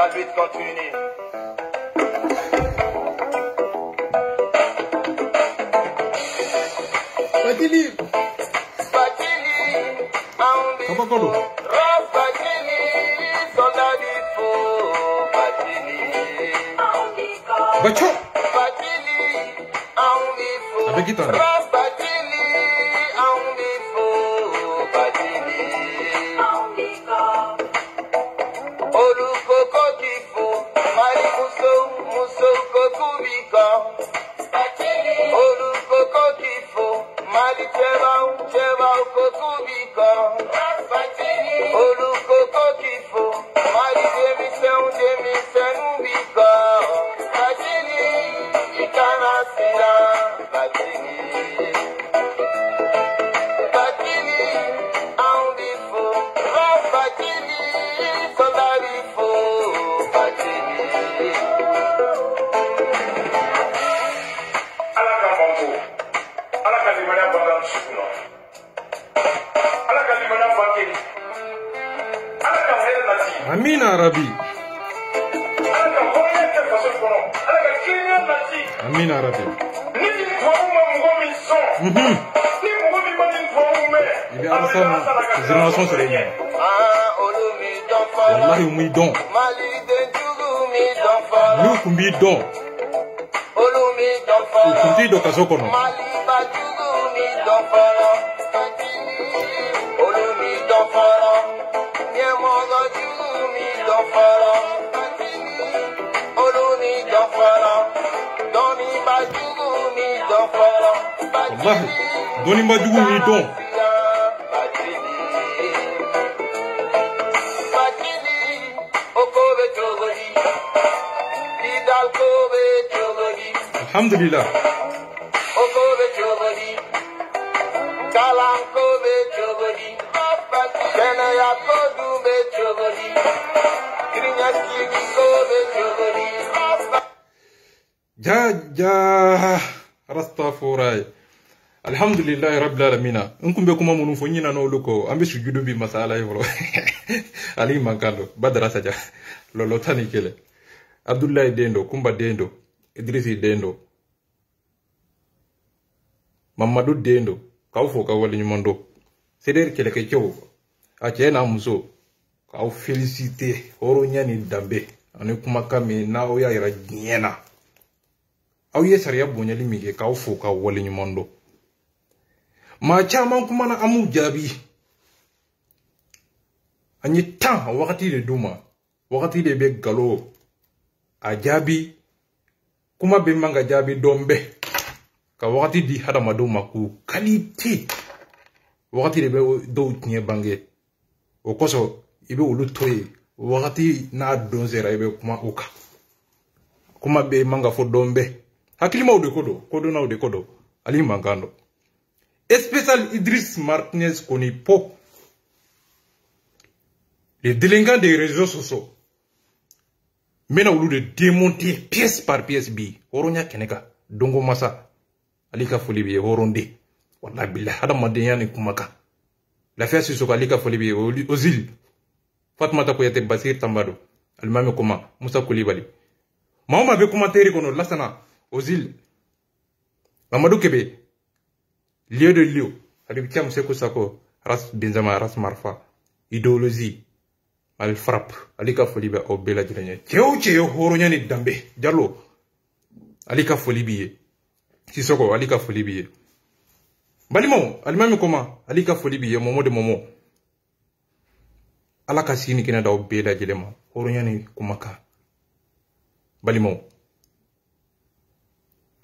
La lutte continue. Fatili. Fatili. Kabakolo. Fatili. Sondadi fo. Fatili. Bacho. Fatili. Aungi fo. Abegitona. Allah, doni dọ́ni májúgú mi dùn. alhamdulillah. alhamdulilahi rabbil alamina n kun bɛ kuma minnu fɔ ɲina n'olu kɔ an bɛ sujudu bi masala ye fɔlɔ ali mankan do badara saja lɔlɔ tani ni kelen abdulayi den do kunba den do idrisi den do mamadu den do k'aw fo ka waleɲuman do sederi kɛlɛkɛcɛw a cɛɛ n'a muso k'aw felisite hɔrɔnya ni danbe ani kumakan min n'aw y'a yira diɲɛ na aw ye sariya bonyali min kɛ k'aw fo ka waleɲuman dɔn maa caman kumana an m'u jaabi an ye tan wagati de d'u ma wagati de bɛ galo a jaabi kuma bɛ man ka jaabi dɔn bɛɛ ka wagati di hadamadenw ma k'u kalite wagati de bɛ dɔw tiɲɛ bange o kosɔn i bɛ olu to yen wagati n'a don sera i bɛ kuma o kan kuma bɛ man ka fɔ dɔn bɛɛ hakilimaw de ko don kodɔnnaw de ko don hali mankan don spécial Idriss Martinez Konipo, les délinquants des réseaux sociaux, maintenant au lieu de démonter pièce par pièce, bi, Oronya Keneka, Dongo Massa, Alika Folibi, Oronde, Wallah Billah, Hadamadeyan et Kumaka, l'affaire Sissoko, Alika Folibi, Ozil, Fatmata Koyate Basir Tambado, Almame Koma, Moussa Koulibaly. Mahoma avait commenté Kono, Lassana, Ozil, Mamadou Kebe, lieu de lieu adibitiam seko sako ras benzema ras marfa idéologie al frappe alika folibe o bela ye hɔrɔnya ni danbe jalo ñani dambe foli alika folibe ci sako alika folibe b'i ye balimaw alimami kɔma ali ka foli b'i ye mɔmɔ de mɔmɔ ala ka sini kɛnɛ d'aw bɛɛ lajɛlen ma hɔrɔnya ni kumakan balimaw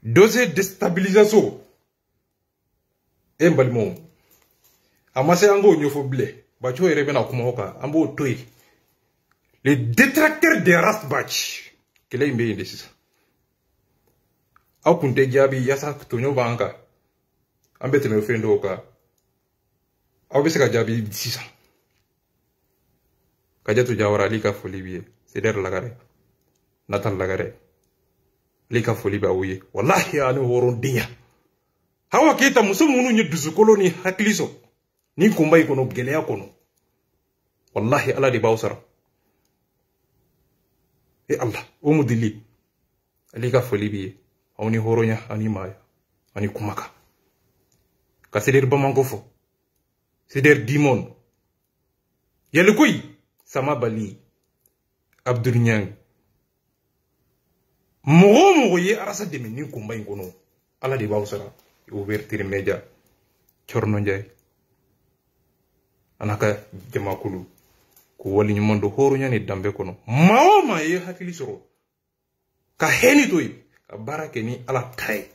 dose destabilisation e eh, n balimaw a ma se an k'o ɲɛfɔ bilen bacogo yɛrɛ bɛna kuma o kan an b'o to yen le détracteur de rasbach kɛlɛ in bɛ yen de sisan aw kun tɛ jaabi yaasa toɲɔ b'an kan an bɛ tɛmɛ fɛn dɔw kan aw bɛ se ka jaabi sisan kajatu jawara ale ka foli b'i ye sedɛri lagare natal lagare ale ka foli b'aw ye walahi ani hɔrɔndenya hawa keita muso minnu ye dusukolo ni hakili sɔrɔ ni kunba in kɔnɔ gɛlɛya kɔnɔ wallahi ala de b'aw sara e ala o mudili ale ka foli b'i ye aw ni hɔrɔnya ani maaya ani kumakan ka sederi bamanko fɔ sederi dimon yalikoyi sama bali abdurɲang mɔgɔ o mɔgɔ ye arasa dɛmɛ ni kunba in kɔnɔ ala de b'aw sara ouverture meja ndiaye an haka jamakulu ko waliñumon do horuñani dambe kono mawoma ye hakkili soro ka heni toyi ka baara ni ala ta ye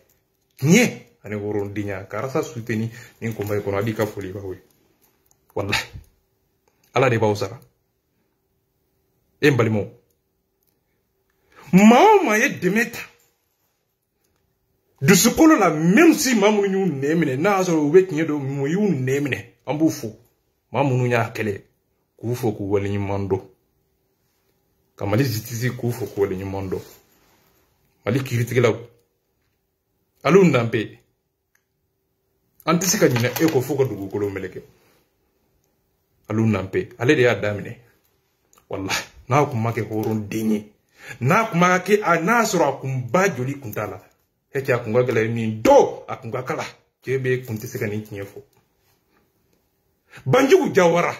ɲɛ woron diɲa ka rasa suteni nin kunba ye kɔnɔ adi foli baw wallahi ala de b'aw sara e ma ye dɛmɛ dusukolo la même si maa minnu y'u n'a so sɔrɔ u do tiɲɛ dɔn mun y'u nɛɛ minɛ an b'u fo maa minnu y'a k'u fo k'u waleɲuman dɔn ka mali justice k'u fo k'u waleɲuman dɔn mali kiiritigɛlaw hali u danbe an tɛ se ka ɲinɛ e kɔ fo ka meleke hali u ale de y'a daminɛ walahi n'a kun ma kɛ hɔrɔnden n'a kun ma kɛ n'a y'a sɔrɔ a kun ba joli kun heke a kun ka gɛlɛ min do a kun ka kala cɛɛ bɛ kun tɛ se ka nin tiɲɛ fɔ banjugu jawara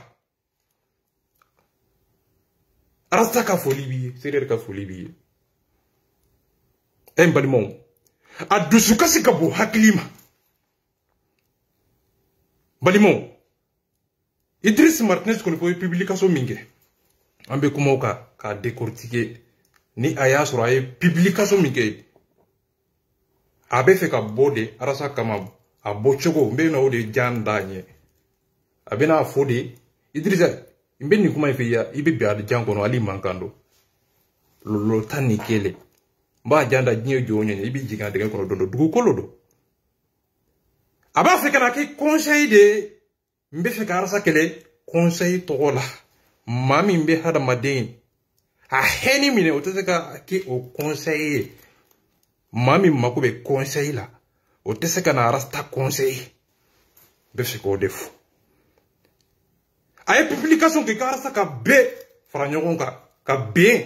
arasta ka foli b'i ye seere ka foli b'i ye ɛ eh, n balimaw a dusukasi ka bon hakili ma balimaw idris martinez kɔni ko ye publication min kɛ an bɛ kumaw kan k'a décortiquer ni a y'a sɔrɔ a ye publication min kɛ a bɛ fɛ ka bɔ de arasa kama a bɔcogo n bɛ na o de jan da ɲɛ a bɛ n'a fɔ de idirisa n bɛ nin kuma in fɛ i ya i bɛ bɛn alijan kɔnɔ hali man kan don lolo tan ni kelen n b'a jan da diɲɛ jɔ ɲɛ i bɛ jigin a dingɛ kɔnɔ don dɔ dugukolo don a b'a fɛ ka na kɛ kɔnsɛyi de ye n bɛ fɛ ka arasa kɛlɛ kɔnsɛyi tɔgɔ la maa min bɛ hadamaden a hɛni minɛ o tɛ se ka kɛ o kɔnsɛyi ye maa min mako bɛ kɔnsɛyi la o tɛ se ka na rasta kɔnsɛyi bɛ se k'o de fo a ye publication kɛ i ka rasta ka ben fara ɲɔgɔn kan ka ben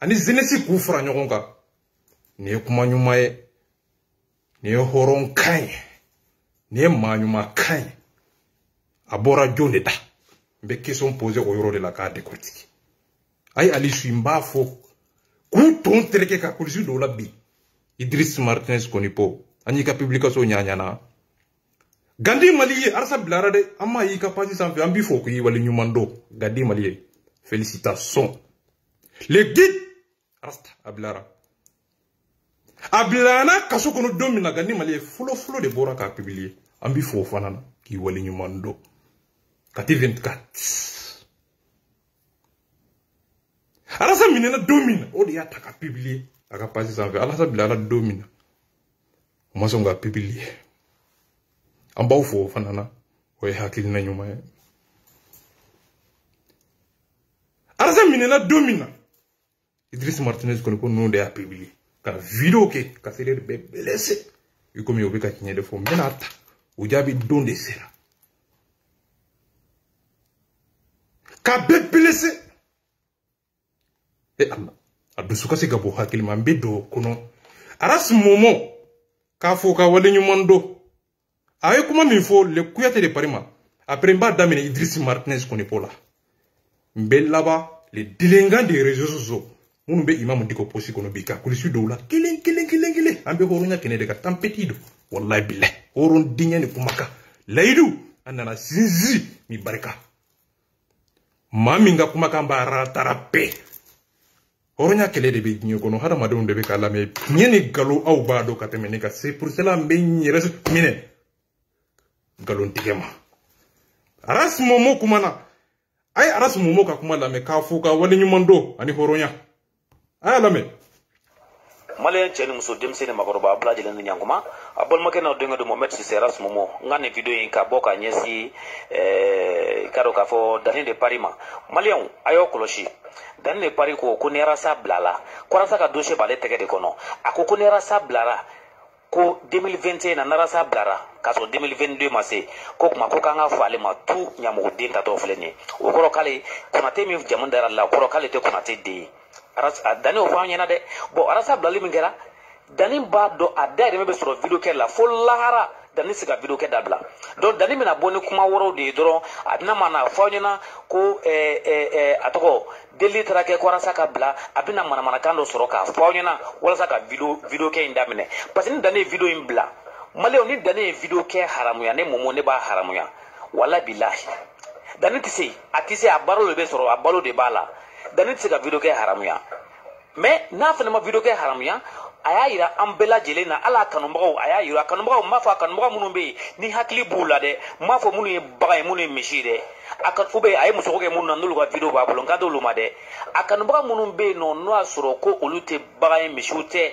ani zenesi k'u fara ɲɔgɔn kan nin ye kuma ɲuman ye nin ye hɔrɔn kan ye nin ye maa ɲuman kan ye a bɔra jon de da n bɛ question pose o yɔrɔ de la k'a décortique a ye ali su n b'a fɔ k'u ton tereke ka polisi dɔw la bi Idriss martinez konipo. Anika an y'i Gandhi publication ɲaɲana gandi mali ye arasa bilara dɛ an m'a y'i ka pasi sanfɛ an b'i fɔ k'i waleɲuman dɔ le guide arasta a bilara kaso kono domina. Gandhi na Fulo fulo de bora k'a publier an b'i fɔ o fana k'i waleɲuman dɔ kati 24 arasa minena domina. min na o a ka pasi sanfɛ alasa bila ala don min na o ma sɔn ka pibiliye an b'aw fo o fana na o ye hakilina ɲuman ye alasa minɛna don min na idris martinez kɔni ko nunu de y'a pibiliye ka video kɛ ka seleri bɛɛ blese i komi o be ka tiɲɛ de fɔ n bena ta o jaabi don de sera ka bɛɛ blese e ala a dusu ka se ka bɔ hakilima n bɛ don o kɔnɔ arasi mɔmɔ k'a fɔ ka waleɲuman dɔn a ye kuma min fɔ le kuyate de parima après n b'a daminɛ idrisi martinez kɔnipo la n bɛ laban le dilenkan de réseau sociaux minnu bɛ imamu diko posi kɔnɔ bi ka kulisi dɔw la kelen kelen kelen kelen an bɛ hɔrɔnya kɛnɛ de ka tanpeti don walayi bila hɔrɔn denkɛ ni kumakan layidu an nana sinsin min barika maa min ka kumakan b'a ratara bɛɛ hɔrɔnya kɛlɛ de bɛ diɲɛ kɔnɔ hadamadenw de bɛ k'a lamɛn ɲɛ ni galo aw b'a dɔn ka tɛmɛ ne ka se purusɛla n bɛ n yɛrɛ minɛ galontigɛ ma arasimomo kumana a ye arasimomo ka kuma lamɛn k'a fo ka waleɲuman don ani hɔrɔnya a y'a lamɛn maliyɛn cɛ ni muso denmisɛn ni makɔrɔba a bɛɛ ni ɲankuma a balimakɛ n'aw denkɛ don mohamɛd sise erasmumu n ka nin video in ka bɔ ka ɲɛsin ka dɔn k'a fɔ danni de pari ma maliyɛnw a y'aw kɔlɔsi danni de pari ko ko ni arasa bilala ko arasa ka dosiyɛ b'ale tɛgɛ de kɔnɔ a ko ko ni arasa bilara ko 2021 na narasa bilara k'a sɔrɔ 2022 ma se ko kuma ko k'an ka fɔ ale ma tu ɲamɔgɔden tatɔ filɛ nin ye o kɔrɔ k'ale konate min jamu dara la o kɔrɔ k'ale tɛ konate den ye a danni o f'an ɲɛna dɛ bɔn arasa bilali min kɛra danni b'a dɔn a dayirimɛ bɛ sɔrɔ video kɛ la fo lahara danni se ka video kɛ dabila donc danni bɛna bɔ ni kuma wɛrɛw de ye dɔrɔn a bɛna ma na fɔ aw ɲɛna ko ɛɛ ɛɛ a tɔgɔ deli taara kɛ ko arasa ka bila a bɛna manamanakan dɔ sɔrɔ k'a fɔ aw ɲɛna walasa ka video video kɛ in daminɛ parce que ni danni ye video in bila maliyɛnw ni danni ye video kɛ haramuya ne mɔmɔ ne b'a haramuya wala bilahi danni tɛ se a tɛ se a balo de bɛ sɔrɔ a balo de b'a la dani tɛ se ka video kɛ haramuya mɛ n'a fana ma video kɛ haramuya a y'a yira an bɛɛ lajɛlen na hali a kanubagaw a y'a yira kanubagaw n b'a fɔ a kanubaga minnu bɛ yen ni hakili b'u la dɛ n b'a fɔ minnu ye bagan ye minnu ye misi ye dɛ a kan u bɛ a ye muso kɛ minnu na n'olu ka video b'a bolo n ka d'olu ma dɛ a kanubaga minnu bɛ yen nɔ n'o y'a sɔrɔ ko olu tɛ bagan ye misiw tɛ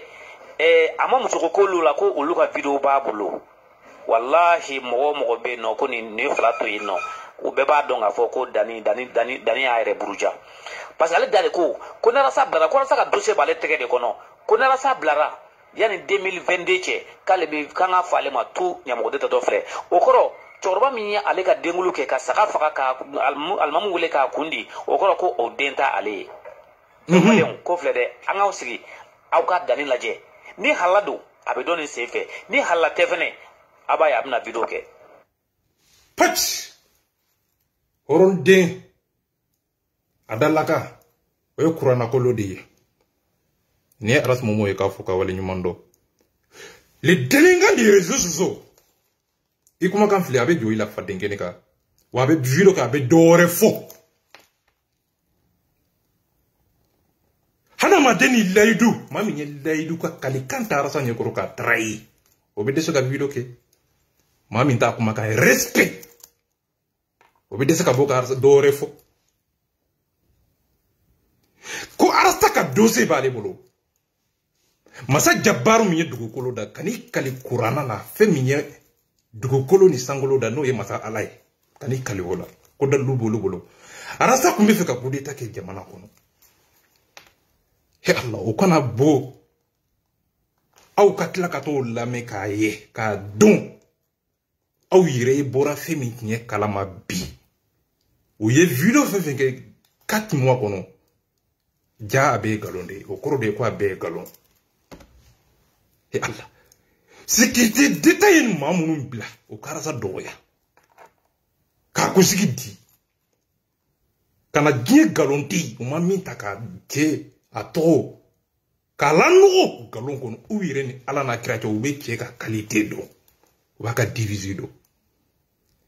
e, ɛɛ a ma muso ko k'olu la ko olu ka video b'a bolo walahi mɔgɔ o mɔgɔ bɛ yen nɔ ko nin nin fila to yen nɔ o bɛɛ b'a dɔn k'a fɔ ko danni danni danni danni y'a yɛrɛ buruja parce que ale da de ko ko narasa bilara ko narasa ka dossier b'ale tɛgɛ de kɔnɔ ko narasa bilara yanni 2022 cɛ k'ale bɛ k'an ka fɔ ale ma tu ɲamɔgɔ de tatɔ filɛ o kɔrɔ cɛkɔrɔba min ye ale ka denkulu kɛ ka saga faga ka alimamu wele k'a kundi o kɔrɔ ko o den ta ale ye maliɲɛw mhm. ko filɛ dɛ an k'aw sigi aw ka danni lajɛ ni halala don a bɛ dɔ nin sen fɛ ni halala tɛ fɛnɛ a b'a ye a bɛna video kɛ. pati hɔrɔnden. adalaka o ye kuranakolo de ye ni ye arasimomo ye k'a fo ka waleɲuman dɔ le delinkan de réseau sociaux i kumakan filɛ a bɛ jo i la faden kɛnɛ kan wa a bɛ video kan a bɛ dɔ wɛrɛ fɔ hadamaden ni layidu maa min ye layidu ka kalikan ta arasa ɲɛkɔrɔ k'a tara ye o bɛ dɛsɛ ka video kɛ ma min t'a kumakan ye respect o bɛ dɛsɛ ka bo ka dɔ wɛrɛ fɔ ko arasta ka dose b'ale bolo masa jabaru min ye dugukolo da kan'i kali kurana na fɛn min ye dugukolo ni sankolo da n'o ye masa ala ye kan'i kali o la ko dalilu b'olu bolo arasta kun be fɛ ka kodeta kɛ jamana kɔnɔ he ala o kana bo aw ka tila ka t'o lamɛn k'a ye k'a don aw yɛrɛ ye bɔra fɛn min tun ye kalama bi o ye video fɛn fɛn kɛ 4 mois kɔnɔ ja eh a bɛ nkalon de o kɔrɔ de ye ko a bɛɛ ye nkalon e ala sikiriti deta ye maa minnu bila o karasa dɔgɔya k'a kunsigi di kana diɲɛ nkalon di u ma min ta k'a jɛ a tɔgɔ k'a lanɔgɔ nkalon kɔnɔ u yɛrɛ ni ala n'a kira cɛ u bɛ cɛ ka kalite dɔn u b'a ka divizi dɔn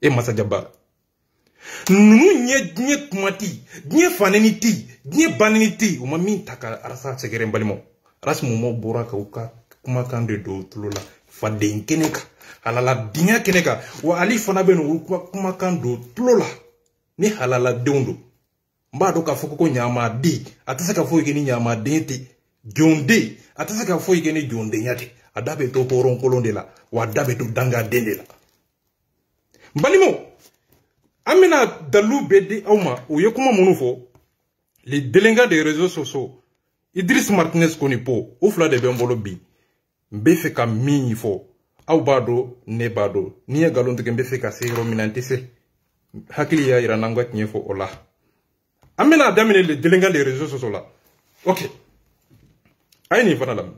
e masajaba nunu ɲɛ diɲɛ kuma ti diɲɛ faneni ti diɲɛ baneni ti ma min ta ka arasa sɛgɛrɛ n balimaw bɔra ka u ka kumakan de don tulo la faden kɛnɛ kan halala diɲɛ kɛnɛ kan wa fana bɛ ka kumakan don tulo la ni halaladenw don n b'a dɔn k'a fɔ ko ɲamaden a tɛ se ka foyi kɛ ni ɲamaden tɛ a tɛ se ka foyi kɛ ni tɛ a da bɛ to de la wa a da bɛ to dangaden de la n balimaw an bena dalilu bɛɛ di aw ma u ye kuma minnu fɔ le delenka de réseau soso idris martinez koni po o fila de bɛ n bolo bi n be fɛ ka min fɔ aw b'a dɔn ne b'a dɔn ni ye galon tigɛ n be fɛ ka se yɔrɔ min na n tɛ se hakili y'a yira n'an ka tiɲɛ fɔ o la an bena daminɛ le delenka le réseau soso la ok a ye nin fana lamɛn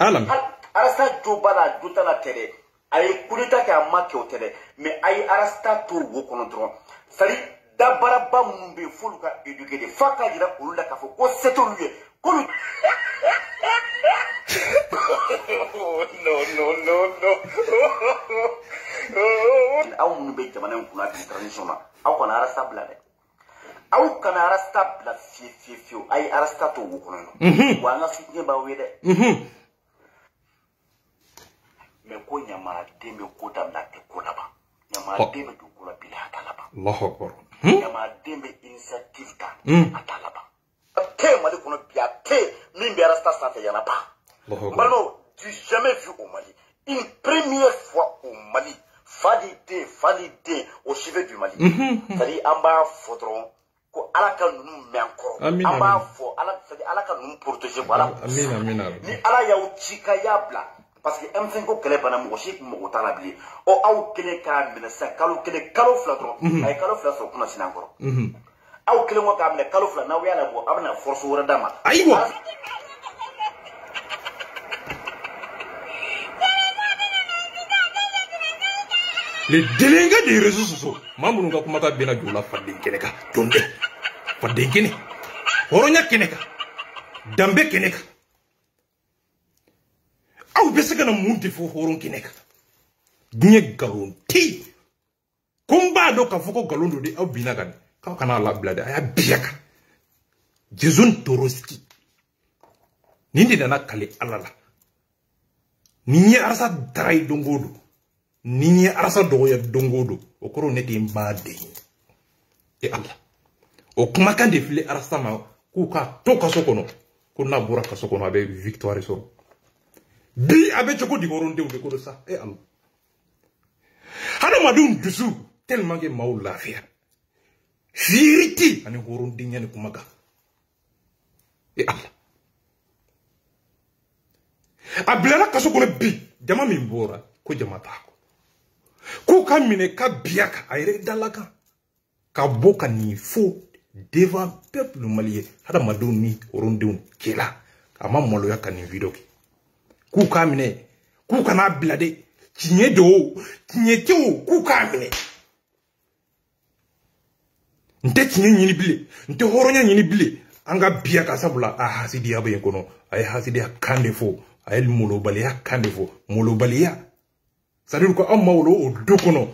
a lamɛn a ye kuleta kɛ a ma kɛ o tɛ dɛ mɛ a ye arasita to wo kɔnɔ dɔrɔn sari dabaraba minnu bɛ yen f'olu ka eduke de f'a ka jira olu la k'a fɔ ko se t'olu ye k'olu. no no no aw minnu bɛ jamana in kunna bi transition na aw kana arasita bila dɛ aw kana arasita bila fiyewu fiyewu a ye arasita to wo kɔnɔ yen nɔ wa an ka fitinɛ b'aw ye dɛ. mɛ ko ɲamaden bɛ ko dabila a tɛ ko laban ɲamaden bɛ don ko la bile a oh. t'a laban ɲamaden bɛ initiative ta hmm. a t'a laban a tɛ yen mali kɔnɔ bi te tɛ yen min bɛ arasta sanfɛ yala ban tu jamais vu au mali une première fois au mali fa di den au chevet du mali c'est à dire an b'a ko ala ka ninnu mɛn an kɔrɔ an b'a fɔ ala c'est à dire ala protéger ko ala k'u sara ni ala y'aw ci ka parce que M5 ko kɛlɛ banna mɔgɔ si kun mago t'a la bilen ɔ aw kelen k'a minɛ sisan kalo kelen kalo fila dɔrɔn mhm. a ye kalo fila sɔrɔ kunna sini an kɔrɔ mhm. aw kelen ko k'a minɛ kalo fila n'aw y'a labɔ aw bɛna force wɛrɛ d'a ma. ayi wa. le délégué des réseaux sociaux maa minnu ka kumata bɛna jɔ o la faden kɛnɛ kan jɔn tɛ faden kɛnɛ hɔrɔnya kɛnɛ kan danbe kɛnɛ kan. aw bɛ se ka na mun de fɔ hɔrɔn kɛnɛ kan diɲɛ nkalon tɛ yen ko n b'a dɔn k'a fɔ ko nkalon don de aw binna kan k'aw kana labila de a y'a biya kan jesu toroski nin de nana kale ala la nin ye arasa dara ye don o don nin ye arasa dɔgɔya don o don o kɔrɔ ne de ye n b'a den ye e ala o kumakan de filɛ arasa ma k'u k'a to kaso kɔnɔ ko n'a bɔra kaso kɔnɔ a bɛ victoire sɔrɔ bi eh, eh, a bɛ cogo digi hɔrɔndenw de kolo sa e alu hadamadenw dusu tɛliman kɛ maaw lafiya fierite ani hɔrɔndenya ni kuma kan e ala a bilara kaso kɔnɔ bi jama min bɔra ko jama t'a kɔ k'u ka minɛ ka biya kan a yɛrɛ dala kan ka bɔ ka nin fo devant peuple malien hadamadenw ni hɔrɔndenw cɛla a ma maloya ka nin video kɛ k'u k'a minɛ k'u kana bila dɛ tiɲɛ de o tiɲɛ tɛ o k'u k'a minɛ n tɛ tiɲɛ ɲini bilen n tɛ hɔrɔnya ɲini bilen an ka biya ka sabula a hasidiya bɛ yen kɔnɔ a ye hasidiya kan de fɔ a ye molobaliya kan de fɔ molobaliya sadiri ko anw ma wolo o du kɔnɔ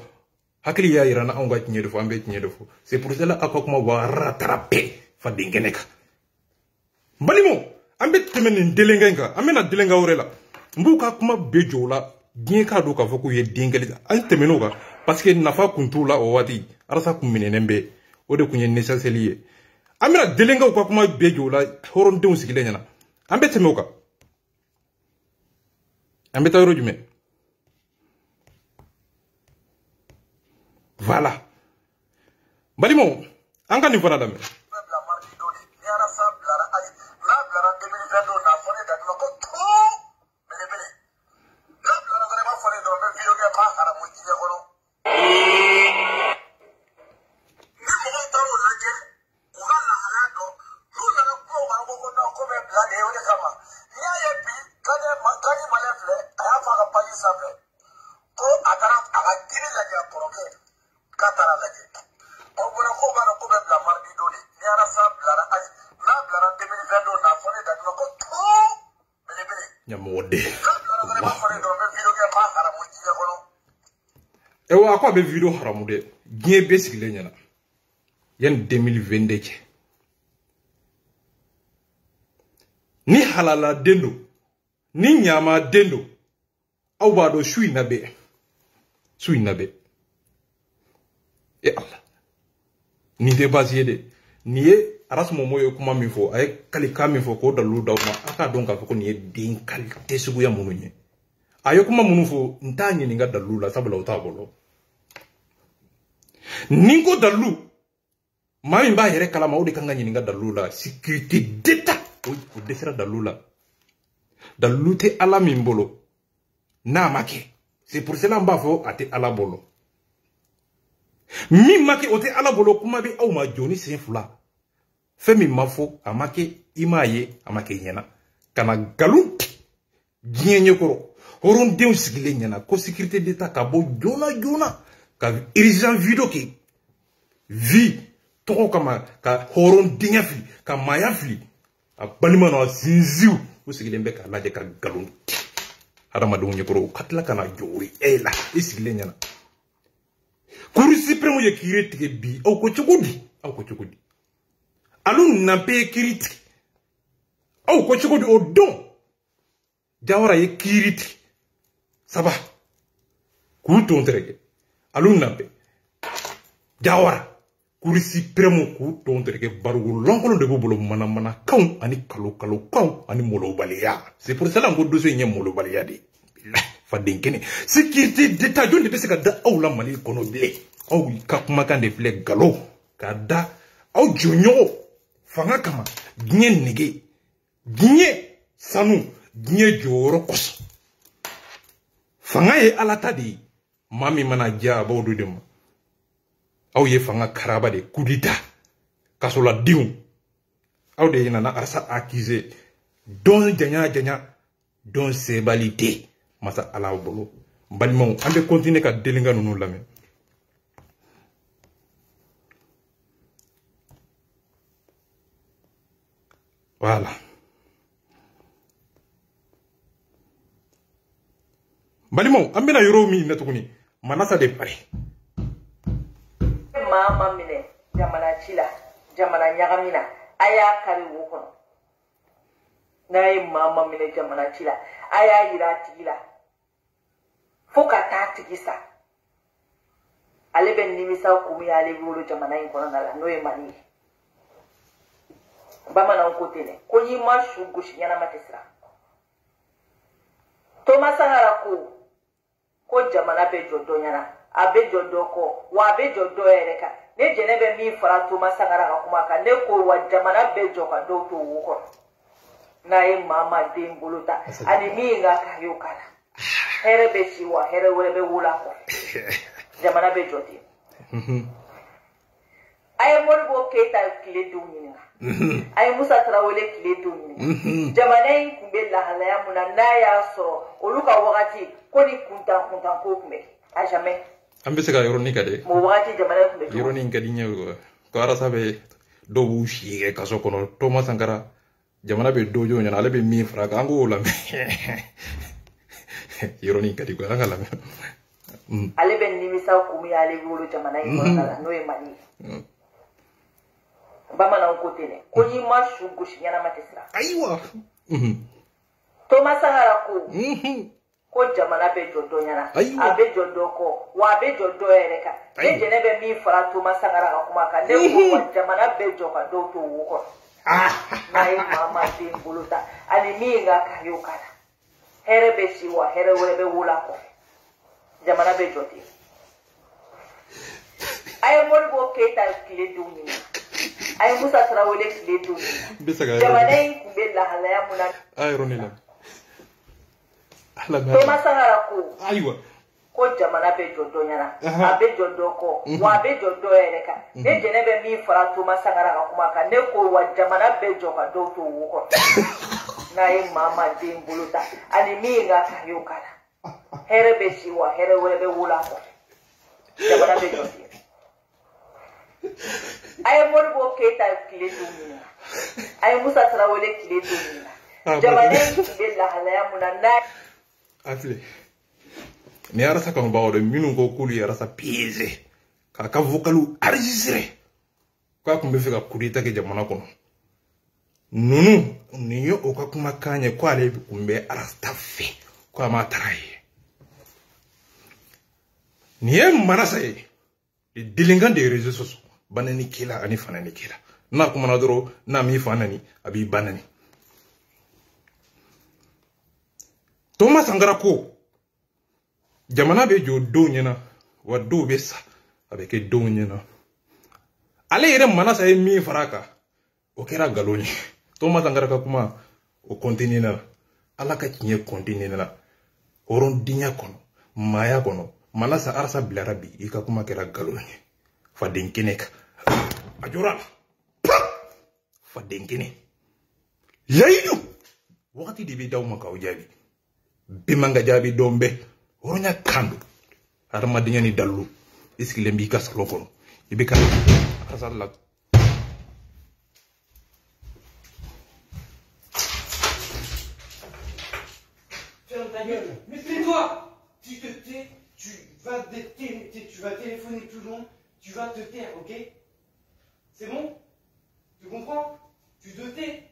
hakili y'a yira na anw ka tiɲɛ de fɔ an bɛ tiɲɛ de fɔ c'est pour cela aw ka kuma wa ratarape faden kɛnɛ kan n balimaw an bɛ tɛmɛ nin delenkɛ kan an bɛna delenkɛ wɛrɛ la n ka kuma bɛɛ jɔ o la diɲɛ k'a do k'a fɔ k'u ye den kelen ta an tɛmɛn'o kan paseke nafa kuntou la o waati arasa kun minɛnen bɛ o de kun ye nesɛsɛli delenga an kuma bɛɛ jɔ o la hɔrɔndenw sigilen ɲɛna an bɛ tɛmɛ o kan an bɛ voilà balimaw an ka nin fana lamɛn ko a bɛ video haramu dɛ diɲɛ bɛɛ sigilen ɲɛna yanni 2022 cɛ ni halaladen don ni ɲamaden don aw b'a dɔn su in na bɛɛ su in na bɛɛ e ala nin tɛ baasi ye dɛ nin ye arasumomo ye kuma min fɔ a ye kalikan min fɔ k'o dalilu d'aw ma a k'a dɔn k'a fɔ ko nin ye den kalite suguya minnu ye a ye kuma minnu fɔ n t'a ɲininka dalilu la sabula o t'a bolo ni n ko dalilu maa min b'a yɛrɛ kalama o de kan ka ɲininka dalilu la sécurité d'état o dɛsɛra dalilu la dalilu tɛ ala min bolo n'a ma kɛ c'est pour cela n b'a fɔ a tɛ ala bolo min ma kɛ o tɛ ala bolo kuma bɛ aw ma jɔ ni sen fila fɛn min ma fɔ a ma kɛ i m'a ye a ma kɛ ɲɛna ka na nkalon tigɛ diɲɛ ɲɛkɔrɔ hɔrɔndenw sigilen ɲɛna ko sécurité d'état ka bɔ joona joona ka irisan vi tɔgɔ kama ka hɔrɔndenya fili ka fili a balima na sinziw u sigilen bɛ k'a ka galon ti adamadenw ɲɛkɔrɔ u ka tila ka na jɔ ye bi aw ko cogo di ko na ye kiiri ko o don jawara ye saba alun nabe jawara kurisi premo ku ke barugo lonkolon de b'u mana mana kaw ani kalo kalo kaw ani balia c'est pour cela ko dossier molo balia de faden kene sécurité d'état jɔn de bɛ da aw la mali kono ble aw ka kumakan de ble galo kada da aw junyo fanga kama diɲɛ nege diɲɛ sanu diɲɛ joro kos fanga ye ala tadi maa min mana diya a b'o di de ma aw ye fanga karaba de kudita kasoladenw aw de nana asa akize dɔn janya janya dɔn sebali tɛ masa ala bolo n balimaw an bɛ kɔntine ka delinka ninnu lamɛn wala balimaw an bɛna yɔrɔ min na tuguni manasa de pari maa ma minɛ jamana ci la jamana ɲagami na a y'a kari wo kɔnɔ n'a ye maa ma minɛ jamana ci la a y'a yira a tigi la fo ka taa tigi sa ale bɛ nimisa kun y'ale wolo jamana in kɔnɔna la n'o ye mali ye bamananw ko ten ko n'i ma su gosi ɲɛnama tɛ toma sangara ko ko jamana bɛ jɔ dɔ ɲɛna a bɛ jɔ dɔ kɔ wa a bɛ jɔ dɔ yɛrɛ kan ne jɛnɛ bɛ min fara toma sangara ka kuma kan ne ko wa jamana bɛ jɔ ka dɔw to wo kɔnɔ n'a ye maa ma den bolo ta ani min ka ka y'o k'a hɛrɛ bɛ si wa hɛrɛ wɛrɛ bɛ wolo a kɔ jamana bɛ jɔ ten a ye moribo keyita tile denw ɲininga mm-hmm. a ye musa tarawele tile denw ɲininga mm-hmm. jamana in kun bɛ lahalaya mun na n'a y'a sɔrɔ olu ka wagati ko ni kuntan kuntan ko kun bɛ a jamais an bɛ se ka yɔrɔnin ka de o wagati jamana kun bɛ cogo yɔrɔnin ka ko arasa bɛ dɔw b'u si kaso kɔnɔ toma sankara jamana bɛ dojo ɲɛna ale bɛ min fara kan an k'o lamɛn yɔrɔnin ka ko an ka lamɛn ale bɛ nimisa kun min y'ale wolo jamana in mm-hmm. kɔnɔna la n'o ye mali ye mm. bamanan kote ne ko n'i ma su gosi ɲɛnama tɛ sira ayiwa mhm. toma sahara mhm. ko ko jamana bɛ jɔ dɔ ɲɛna a bɛ jɔ dɔ kɔ wa a bɛ jɔ dɔ yɛrɛ kan ne jɛnɛ bɛ min fara toma sahara ka kuma kan ne ko jamana bɛ jɔ ka dɔw to wo kɔnɔ n'a ye maa maa den bolo ta ani min ka kari o kan na hɛrɛ bɛ si wa hɛrɛ wɛrɛ bɛ wolo a kɔfɛ jamana bɛ jɔ ten a ye moribo keyita tile denw ɲini a ye musa tarawele tile don jamana in tun bɛ lahalaya mun na. a yɔrɔ ne la toma sangara ko. ayiwa. ko jamana bɛ jɔ dɔ ɲɛna a bɛ jɔ dɔ kɔ wa a bɛ jɔ dɔ yɛrɛ kan ne jɛnɛ bɛ min fara toma sangara ka kuma kan ne ko wa jamana bɛ jɔ ka dɔw to wo kɔnɔ n'a ye maa maa den bolo ta ani min ka kan y'o k'a la hɛrɛ ah, ah. bɛ si wa hɛrɛ wɛrɛ bɛ wolo a kɔnɔ jamana bɛ jɔ ten. a ye moribo keyita tile don min na musa tarawele tile don min na jamana in tun bɛ lahalaya na n'a ni arasa kanubagaw dɔ minnu ko k'olu ye arasa pieze k'a ka vokaliw enregistré k'a tun bɛ fɛ ka kudeta kɛ jamana kɔnɔ nunu nin ye o ka kumakan ye ko ale kun arasta fe ko a ma taga ye nin ye marasa ye delinkan de ye réseau banani kela ani fanani kela n'a kumana dɔrɔn n'a m'i fa nani a b'i ba nani toma sankara ko jamana bɛ jɔ denw ɲɛna wa dɔw bɛ sa a bɛ kɛ denw ɲɛna ale yɛrɛ manasa ye min fara a kan o kɛra nkalon ye toma sankara ka kuma o kɔntine na ala ka tiɲɛ kɔntine na hɔrɔndiya kɔnɔ maaya kɔnɔ manasa arasa bilara bi i ka kuma kɛra nkalon ye faden kɛnɛ kan a jooraala fadden kene yayidu wakati de be daw ma kaw jaabi bi ma nga jaabi doom be woroña kandu adamadenya ni dallu i sigilen b'i ka salo kɔnɔ i bɛ ka la Mais tais-toi Tu te tais, tu vas, te tu vas téléphoner tout le monde, tu vas te taire, ok c'est bon Tu comprends Tu te tais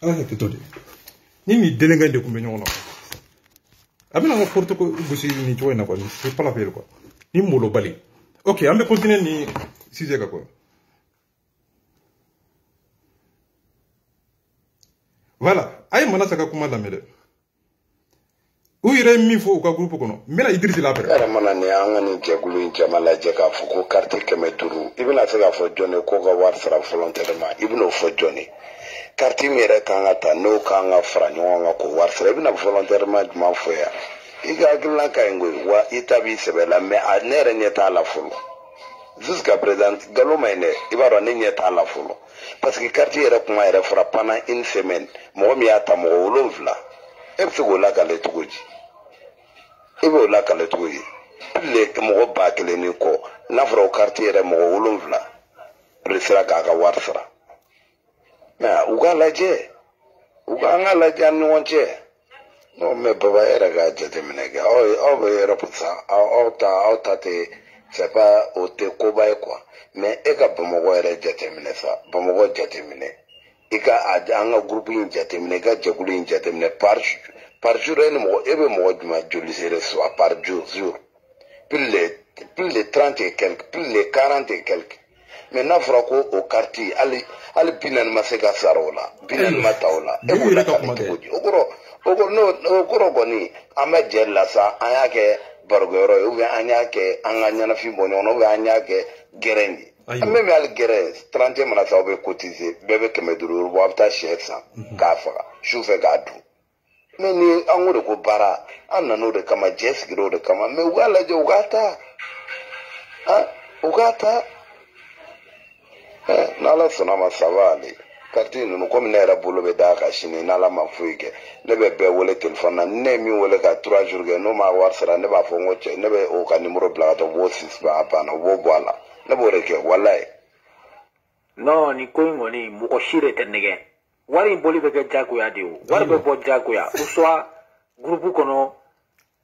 ala ka kɛtɔ de ni nin denkɛ de combien on ɲɔgɔn a bɛna n ka porte ni tu cogo n'importe quoi c'est pas la peine quoi ni balé. ok on bɛ continuer ni sujet kan quoi Voilà, a ye manasa ka kuma lamɛn dɛ u yɛrɛ ye min ka gurupu kɔnɔ n bɛna la pɛrɛ. yɛrɛ mana nin an ka nin in jama lajɛ k'a fɔ ko kariti kɛmɛ duuru i bɛna se k'a fɔ jɔn de k'o ka wari sara fɔlɔ tɛ ma i bɛn'o fɔ jɔn de ta n'o kan ka fara ɲɔgɔn kan k'o wari sara i bɛna fɔlɔntɛrɛma jumɛn fɔ yan i ka hakilina wa itabi sebe la mɛ ne yɛrɛ t'a la fɔlɔ. jusqu'à présent galo ma in i la fɔlɔ parce que yɛrɛ kuma yɛrɛ fɔra pendant une semaine mɔgɔ min y'a ta mɔgɔ e bɛ se e k'o lakale e b'o lakale di le mɔgɔ ba kelen ni kɔ n'a fɔra o carte yɛrɛ mɔgɔ wolonfila sera k'a ka wari u u ka an n'o baba e c'est pas o tɛ koba ye quoi mais e ka bamakɔ yɛrɛ jateminɛ sa bamakɔ jateminɛ i ka an ka gurupu in jateminɛ i ka jɛkulu in jateminɛ par par jour e ni mɔgɔ e bɛ mɔgɔ juma joli seere soit par jour jour plus de plus de trente et quelque plus de quarante et quelque mais n'a fɔra ko o karti hali hali bi naani ma se ka sara o la bi naani ma ta o la e b'o lakali cogo di o kɔrɔ o kɔrɔ n'o o kɔrɔ kɔni an bɛ jɛ la sa an y'a kɛ. barokɛyɔrɔ ye ubiyɛn an y'a kɛ an ka ɲɛnafin bɔ ɲɔgɔn na ubiyɛn an y'a kɛ gɛrɛ in ye an bɛ bɛ hali gɛrɛn tirante mana sa aw bɛ kotize bɛɛ bɛ kɛmɛ duuru yɔrɔ bɔ aw bɛ taa sɛ san k'a faga su fɛ k'a dun mɛ ni an ko de ko baara an nana o de kama jɛ sigira o de kama mɛ u k'a lajɛ u k'a ta u k'a ta n'ala sɔnna a ma saba ale. kariti ninnu komi ne yɛrɛ bolo bɛ da ka sini n'ala ma foyi kɛ ne bɛ bɛɛ wele telefɔni na ne min wele ka trois jours kɛ n'o ma wari sara ne b'a fɔ n ko cɛ ne bɛ o ka nimoro mhm. bila ka taa b'o sisiba a banna u b'o bɔ a la ne b'o de kɛ walayi. non nin ko in kɔni mɔgɔ si de tɛ nɛgɛ wari in bɔli bɛ kɛ diyagoya de o wari bɛ bɔ diyagoya ou soit groupe kɔnɔ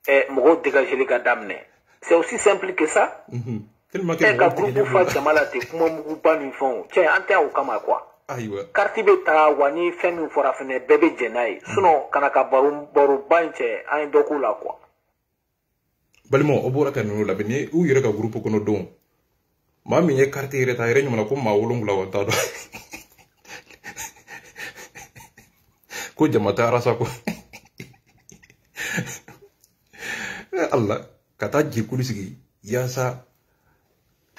ɛɛ mɔgɔw dégageli ka daminɛ c'est aussi simple que ça. ka groupe fa jama la ten kuma muguba ni fɛnw cɛ an tɛ y'o kama quoi. ayiwa kariti bɛ ta wa ni fɛn min fɔra fɛnɛ bɛɛ bɛ jɛ n'a ye hmm. sinɔ kana ka baro baroba in cɛ an ye dɔ k'u la kuwa balimaw aw bɔra ka ninnu labɛn ni u yɛrɛ ka gurupu kɔnɔ denw maa min ye kariti yɛrɛ ta yɛrɛ ɲɔgɔnna ko maa wolonwula wa t'a dɔn ko jama taara sa ko ala ka taa jɛkulu sigi yaasa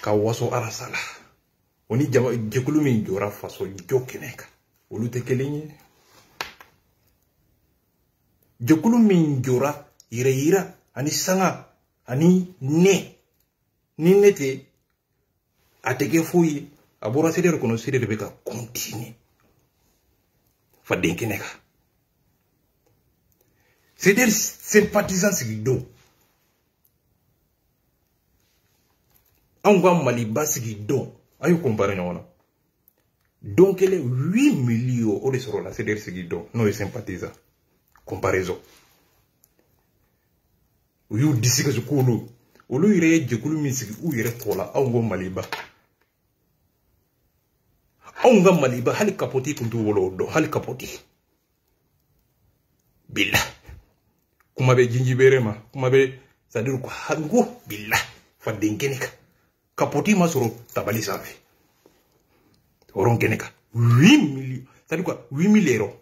ka waso arasa la o ni jama jɛkulu min jɔra faso jɔ kɛnɛ kan olu tɛ kelen ye jɛkulu min jɔra yɛrɛyira ani sanga ani ne ni ne tɛ a tɛ kɛ foyi ye a bɔra sede de kɔnɔ sede de bɛ ka kɔntine faden kɛnɛ kan sede sympathisan sigidon anw ka maliba sigidon ayo kumbare compare ɲɔgɔn na 8 kelen huit millions o de sɔrɔla CDR sigi dɔn n'o ye sympathisant comparaison u y'u disi kasi k'olu olu yɛrɛ ye jɛkulu min u yɛrɛ kola au anw ah, maliba ah, au ka maliba hali kapoti tun t'u wolo o hali kapoti bila kuma bɛ jinji berema ma kuma bɛ sadiri ko hango bila faden kɛnɛ kapoti Soro tabali safi oron geneka 8 millions ça veut dire quoi 8 000 euros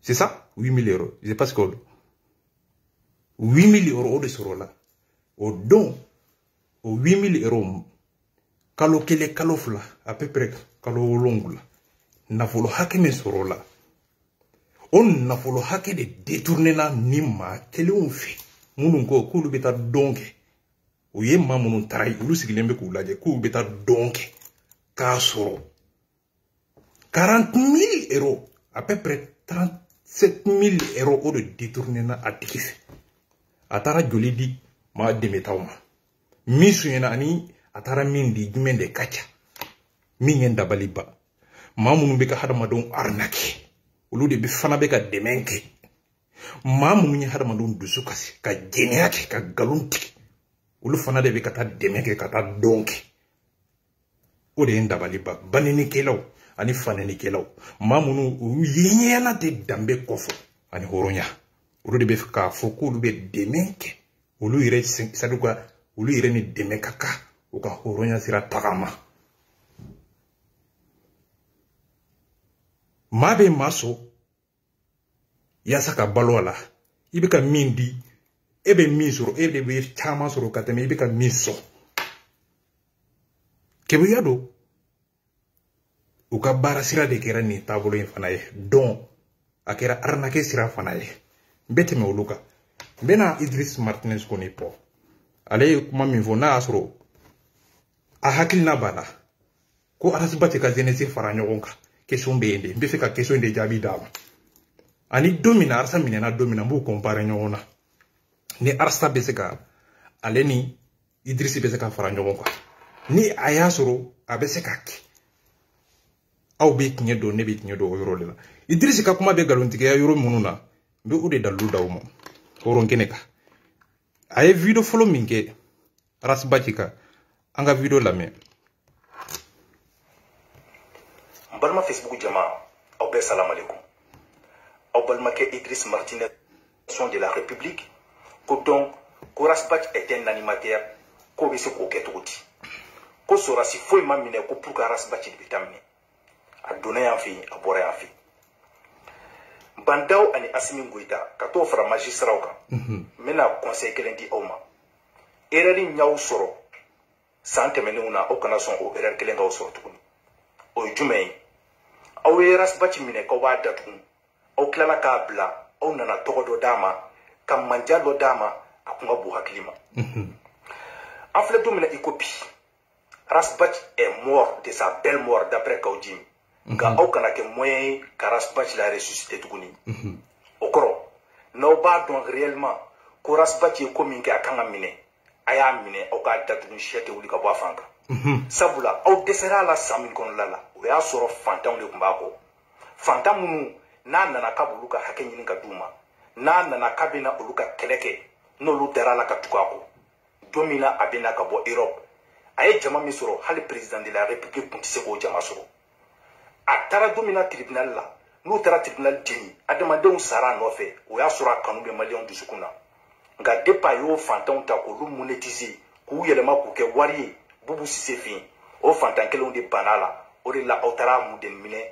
c'est ça 8 000 euros je sais pas ce que 8 000 euros de Sorola. au don au 8 000 euros kalo kele kalo fula à peu près kalo long là n'a voulu hacker mes soro on n'a voulu hacker de détourner la nima quel est on fait mon oncle coule bêta o ye ma minnu taara ye olu sigilen bɛ k'u lajɛ k'u bɛ taa dɔn kɛ k'a sɔrɔ quarante mille euro à peu près trente sept mille euro o de détournena a tigi fɛ a taara joli di maa dɛmɛtaw ma min sunyɛna ani a taara min di jumɛn de ka ca min ye n dabaliba maa minnu bɛ ka hadamadenw arnaquer olu de bɛ fana bɛ ka dɛmɛ kɛ maa minnu ye hadamadenw dusu kasi ka jɛnɛya kɛ ka nkalon tigɛ olu fana de bɛ ka taa dɛmɛ kɛ ka taa dɔn kɛ o de ye n dabaliba baninikɛlaw ani fanɛnikɛlaw maa minnu u yeɲɛyana de danbe kɔfɛ ani hɔrɔnya olu de bɛ k'a fɔ k'olu bɛ dɛmɛ kɛ olu yɛrɛ sadi ka olu yɛrɛ ni dɛmɛ ka kan u ka hɔrɔnya sira tagama maa bɛ maa so yaasa ka balo a la i bɛ ka min di e bɛ min sɔrɔ e de bɛ caman sɔrɔ ka tɛmɛ i e bɛ ka min sɔn kebeya don u ka baara sira de kɛra nin taabolo in fana ye don a kɛra aranakɛ sira fana ye n bɛ tɛmɛ olu kan n bɛna idris martinez koni fɔ ale ye kuma min fɔ n'a y'a sɔrɔ a hakilina b'a la ko arasiba tɛ ka zenese fara ɲɔgɔn kan question bɛ yen de n bɛ se ka question de jaabi d'a ma ani don min na arasa minɛna don min na n b'u kɔnpare ɲɔgɔn na ni arsa bɛ se ka ale ni idirisi bɛ se ka fara ɲɔgɔn kan ni a y'a sɔrɔ a bɛ se k'a kɛ aw bɛ tiɲɛ don ne bɛ tiɲɛ don o yɔrɔ de la idirisi ka kuma bɛ nkalontigiya yɔrɔ minnu na n bɛ o de dalilu d'aw ma hɔrɔn kɛnɛ kan a ye video fɔlɔ min kɛ arasibaci kan an ka video lamɛn n balima facebook jama aw bɛɛ salamalekum aw balimakɛ idris martinɛ son de la république ko dɔn ko rasbach était un animateur k'o bɛ se k'o kɛ cogo di ko sorasi foyi ma minɛ ko pour que rasbach de bɛ a donna yan fɛ a bɔra yan fɛ bandaw ani asimi goyita ka t'o fara magisiraw kan n conseil kelen di aw ma erreur y'aw sɔrɔ san tɛmɛnenw na aw kana sɔn o erreur kelen k'aw sɔrɔ tuguni o ye jumɛn ye aw ye rasbach minɛ k'aw b'a datugu nana tɔgɔ dɔ d'a kamanja lo dama akunga buha klima. Mhm. Afle ka bon hakili rasbach e mort de sa belle mort d'après kaudjim mhm. Nga au kana kɛ moyen ka rasbach la resusite tuguni mhm. o kɔrɔ n'aw b'a dɔn réellement ko rasbach ye ko min kɛ a kan ka minɛ k'a datugu sɛ tɛ wuli ka bɔ a fan sabula aw dɛsɛra la san min kɔnɔla la o y'a sɔrɔ fantanw de tun b'a kɔ fantan minnu n'a nana ka b'olu ka hakɛ ɲini ka n'a nana k'a bɛna olu ka kɛlɛ kɛ n'olu dar'a la ka tugu a kɔ don min na a bɛna ka bɔ erɔpu a ye jama min sɔrɔ hali president de la république tun tɛ se k'o jama sɔrɔ a taara don min na tribunal la n'u taara tribunal jeni adamadenw sara a nɔfɛ o y'a sɔrɔ a kanu bɛ maliyɛnw dusukun na nka depi a y'o fantanw ta k'olu monétiser k'u yɛlɛma k'u kɛ wari ye bubu sise fɛ yen o fantan kelenw de banna a la o de la aw taara a mudenninminɛ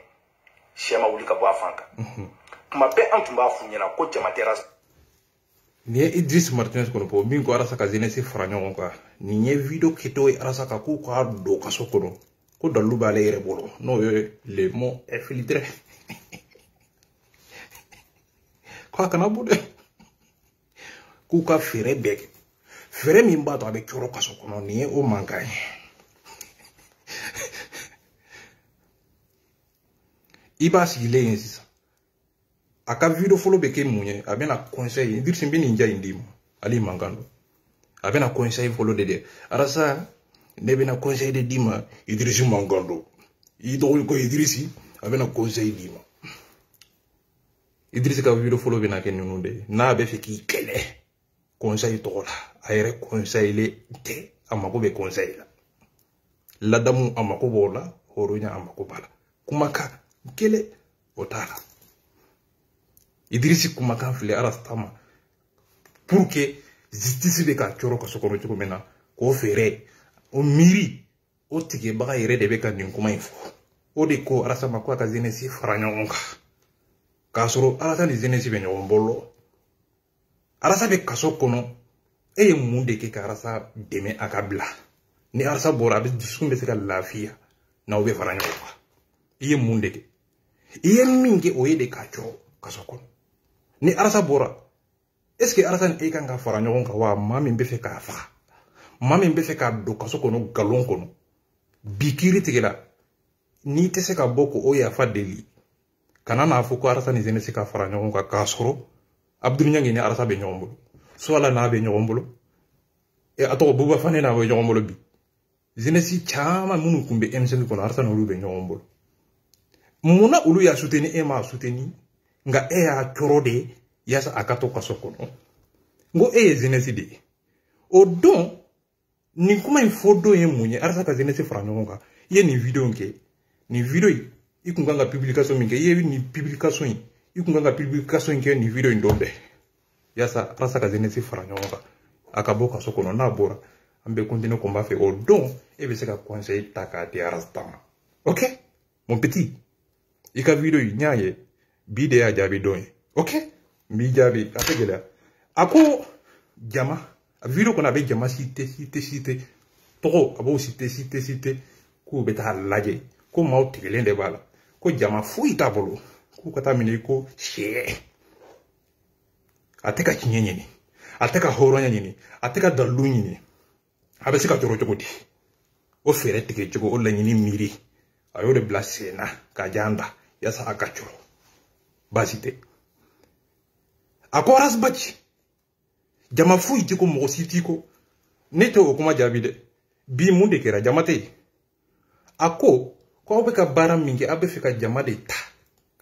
sɛ ma wuli ka bɔ a fan kan kuma bɛɛ an tun b'a f'u ɲɛna ko jama tɛra nin ye idris martinez kɔnɔ fɔ min ko arasa ka zenesi fara ɲɔgɔn kan nin ye video kɛtɔ ye arasa ka k'u k'a don kaso kɔnɔ ko dalilu b'ale yɛrɛ bolo n'o ye le mot infiltré ko a kana bɔ dɛ k'u ka feere bɛɛ kɛ feere min b'a to a bɛ cɔrɔ kaso kɔnɔ nin ye o mankan ye i b'a sigilen ye sisan a ka video fɔlɔ bɛ kɛ mun ye a bɛna conseil virisi bɛ nin ja in d'i ma ale man kan don a bɛna conseil fɔlɔ de dɛ alasa ne bɛna conseil de d'i ma idirisi man kan don i tɔgɔ ko idirisi a bɛna conseil d'i ma idirisi ka video fɔlɔ bɛna kɛ ninnu de ye n'a bɛ fɛ k'i kɛlɛ conseil tɔgɔ la a yɛrɛ conseil tɛ a mago bɛ conseil la ladamu a mago b'o la hɔrɔnya a mago b'a la kumakan kelen o t'a la idirisi kumakan filɛ arasta ma pour que justice bɛ ka cɔrɔ kaso kɔnɔ cogo min na k'o feere o miiri o tigibaga yɛrɛ de bɛ ka nin kuma in fɔ o de ko arasta ma ko a ka zenesi fara ɲɔgɔn kan k'a sɔrɔ arasta ni zenesi bɛ ɲɔgɔn bolo arasta bɛ kaso kɔnɔ e ye mun de kɛ ka arasta dɛmɛ a ka bila ni arasa bɔra a bɛ dusukun bɛ se ka lafiya n'aw bɛ fara ɲɔgɔn kan i ye mun de kɛ i ye min kɛ o ye de k'a jɔ kaso kɔnɔ ni arasa bora eske arasa ni e kan ka fara ɲɔgɔn kan wa maa min bɛ fɛ k'a faga maa min bɛ fɛ k'a don kaso galon kɔnɔ bi kiiri tigɛla n'i tɛ se ka bɔ k'o yafa deli kana n'a fɔ ko arasa ni zɛnɛ se ka fara ɲɔgɔn k'a sɔrɔ abudu ɲangi ni arasa bɛ ɲɔgɔn bolo suwala n'a bɛ ɲɔgɔn bolo a buba fane n'a bɛ ɲɔgɔn bi zenesi caman minnu tun bɛ mcn kɔnɔ arasa n'olu bɛ ɲɔgɔn bolo munna olu y'a suteni e m'a suteni nga e y'a coro de yaasa a ka to kaso kɔnɔ n ko e ye zenɛsi de ye o don nin kuma in fɔ don ye mun ye alasa ka zenɛsi fara ɲɔgɔn kan i ye nin video in kɛ nin video in i kun kan ka publication min kɛ i ye nin publication in i kun kan ka publication in kɛ nin video in don bɛɛ yaasa alasa ka zenɛsi fara ɲɔgɔn kan a ka bɔ kaso kɔnɔ n'a bɔra an bɛ continue combat fɛ o don e bɛ se ka conseil ta k'a di arasta ma ok mon petit i ka video in n y'a ye bi de y'a jaabi dɔn ok n b'i jaabi a tɛ jama video kɔnɔ a jama site site site tɔgɔ a site site site k'u bɛ taa ko maaw tigɛlen de b'a ko jama foyi t'a bolo k'u ka i ko sɛ a tɛ ka tiɲɛ ɲini a tɛ ka hɔrɔnya ɲini ka dalilu ɲini di o fɛɛrɛ tigɛ cogo o laɲini miiri a y'o de bila k'a jan da yaasa baasi tɛ a ko arasbaci jama foyi ti ko mɔgɔ si ti ko ne tɛ o kuma jaabi dɛ bi mun de kɛra jama tɛ yen a ko ko aw bɛ ka baara min kɛ aw bɛ fɛ ka jama de ta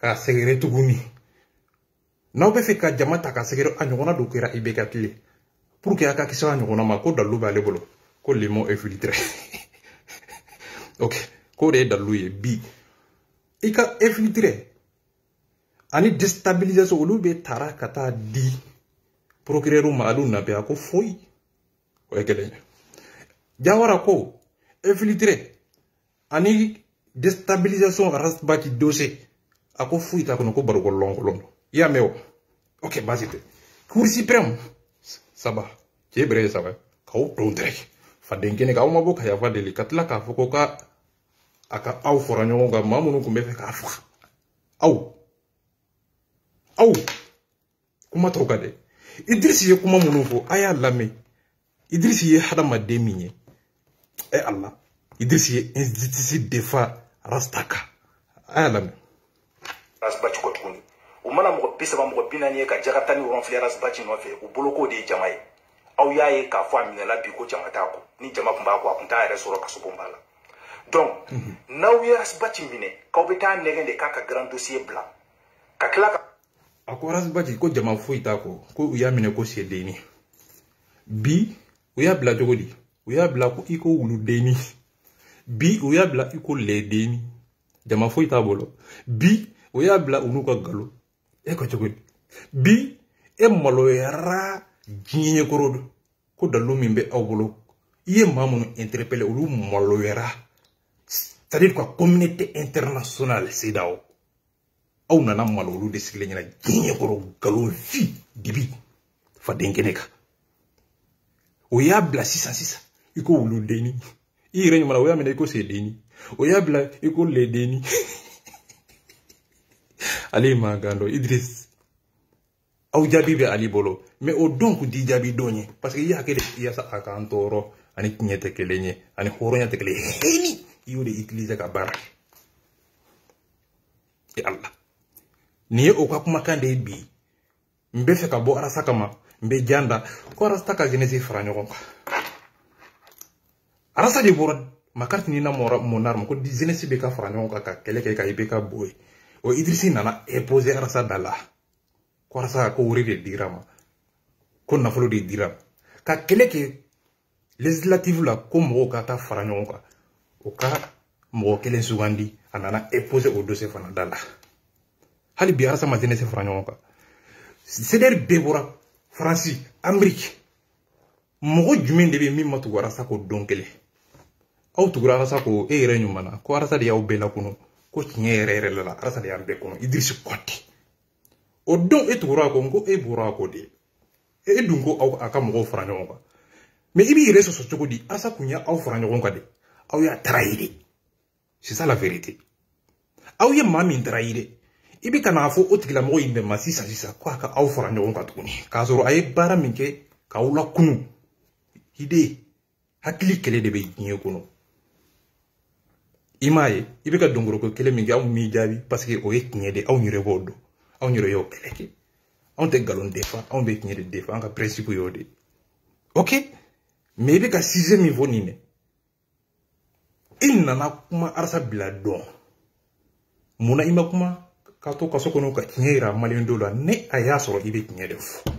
k'a sɛgɛrɛ tuguni n'aw bɛ fɛ ka jama ta ka sɛgɛrɛ a ɲɔgɔnna dɔ kɛra i bɛ ka tile pour que a ka kisi a ɲɔgɔnna ma ko dalilu b'ale bolo ko lemon infiltré ok ko de ye dalilu ye bi i ka infiltré ani destabilisation olu be tara ka taa di procureru malu na be ako ko foyi o ye kelen ye jawara ko infiltré ani destabilisation rasbaki dossier a ko foyi t'a kɔnɔ ko barokɔlɔnkolon don i y'a mɛn ok basite cour supreme saba cɛ bɛrɛ ye saba k'aw don direct faden kɛnɛ kan aw ma bɔ ka yafa deli ya tila k'a fɔ ko ka foko ka aka au ɲɔgɔn kan maa minnu tun k'a faga au aw kuma tɔw kan dɛ idirisi ye kuma minnu fɔ a y'a lamɛn idirisi ye hadamaden min ye e ala idirisi ye institusi defa rasta kan a y'a lamɛn rasiba cogo tuguni u mana mɔgɔ bi saba mɔgɔ bi naani ye ka jakarita ni wɔrɔnfilɛ rasiba ci nɔfɛ u boloko de ye jama ye aw y'a ye k'a fɔ a minɛla bi ko jama t'a kɔ ni jama tun b'a kɔ a tun t'a yɛrɛ sɔrɔ kasobon b'a la donc mhm. n'aw ye rasiba ci minɛ k'aw bɛ taa nɛgɛn de k'a ka grand dossier bila ka tila ka a ko rasibati ko jama foyi t'a kɔ ko u y'a minɛ ko sedenni bi u y'a bila cogo di u y'a bila ko i ko wuludenni bi u y'a bila i ko lɛdenni jama foyi t'a bolo bi u y'a bila u n'u ka galo e, e ko cogo di bi e maloyara diɲɛ ɲɛkɔrɔ don ko dalilu min bɛ aw bolo i ye maa minnu interpellé olu maloyara c'est à dire ka communauté internationale CEDEAO aw nana malo olu de sigilen ɲɛna diɲɛ kɔrɔ galon fi dibi faden kɛnɛ kan o y'a bila sisan sisan i ko wulu deni i yɛrɛ ɲumana o y'a minɛ i ko se deni o y'a bila i ko le deni ale ma mankan idris aw jaabi bɛ ali bolo mɛ o don kun di jaabi don ye parce que i y'a kɛ ya de yaasa a k'an tɔɔrɔ ani tiɲɛ tɛ kelen ye ani hɔrɔnya tɛ kelen ye heni i y'o de utiliser ka baara kɛ ya e ala nin ye o ka kumakan de ye bi n bɛ fɛ ka bɔ arasa kama n bɛ jan da ko arasta ka genesi fara ɲɔgɔn kan arasa de bɔra makariti ni na mɔnari ma ko genesi bɛ ka fara ɲɔgɔn kan ka kɛlɛ kɛ ka i bɛ ka bo ye o idirisi nana epose arasa da la ko arasa ko wari de dira ma ko nafolo de dira ma ka kɛlɛ kɛ legislative la ko mɔgɔw ka taa fara ɲɔgɔn kan o ka mɔgɔ kelen sugandi a nana epose o dose fana da la hali bi arasa ma jeunesse fara ɲɔgɔn kan sedɛri bɛɛ bɔra faransi ameriki mɔgɔ jumɛn de bɛ min ma tugu arasa ko don kelen aw tugura arasa ko e yɛrɛ ɲumana ko arasa de y'aw bɛɛ lakunu ko tiɲɛ yɛrɛ yɛrɛ la arasa de y'an bɛɛ kɔnɔ idirisi kɔnte o don e tugura a ko n ko e bɔra a ko de e, e dun ko aw a ka mɔgɔw fara ɲɔgɔn kan mɛ i b'i yɛrɛ sɔsɔ cogo di arasa kun ye aw fara ɲɔgɔn kan de aw y'a tarayi de c'est ça la vérité aw ye maa min tarayi de i bɛ ka n'a fɔ e o tigilamɔgɔ in bɛn ma sisan sisan ko a ka aw fara ɲɔgɔn kan tuguni k'a sɔrɔ a ye baara min kɛ k'aw lakunu ide hakili kɛlɛ de bɛ diɲɛ kɔnɔ i m'a ye i bɛ ka donkoroko kelen min kɛ anw m'i jaabi paseke o ye tiɲɛ de anw yɛrɛ b'o dɔn anw yɛrɛ y'o kɛlɛ kɛ anw tɛ nkalon defa anw bɛ tiɲɛ de defa an ka pɛrɛsipu y'o de ok mɛ i bɛ ka size min fɔ nin dɛ i nana kuma arasa bila dɔn munna i ma kuma ka to kaso kɔnɔ ka tiɲɛ yira maliyɛn dɔw la ni a y'a sɔrɔ i bɛ tiɲɛ de fɔ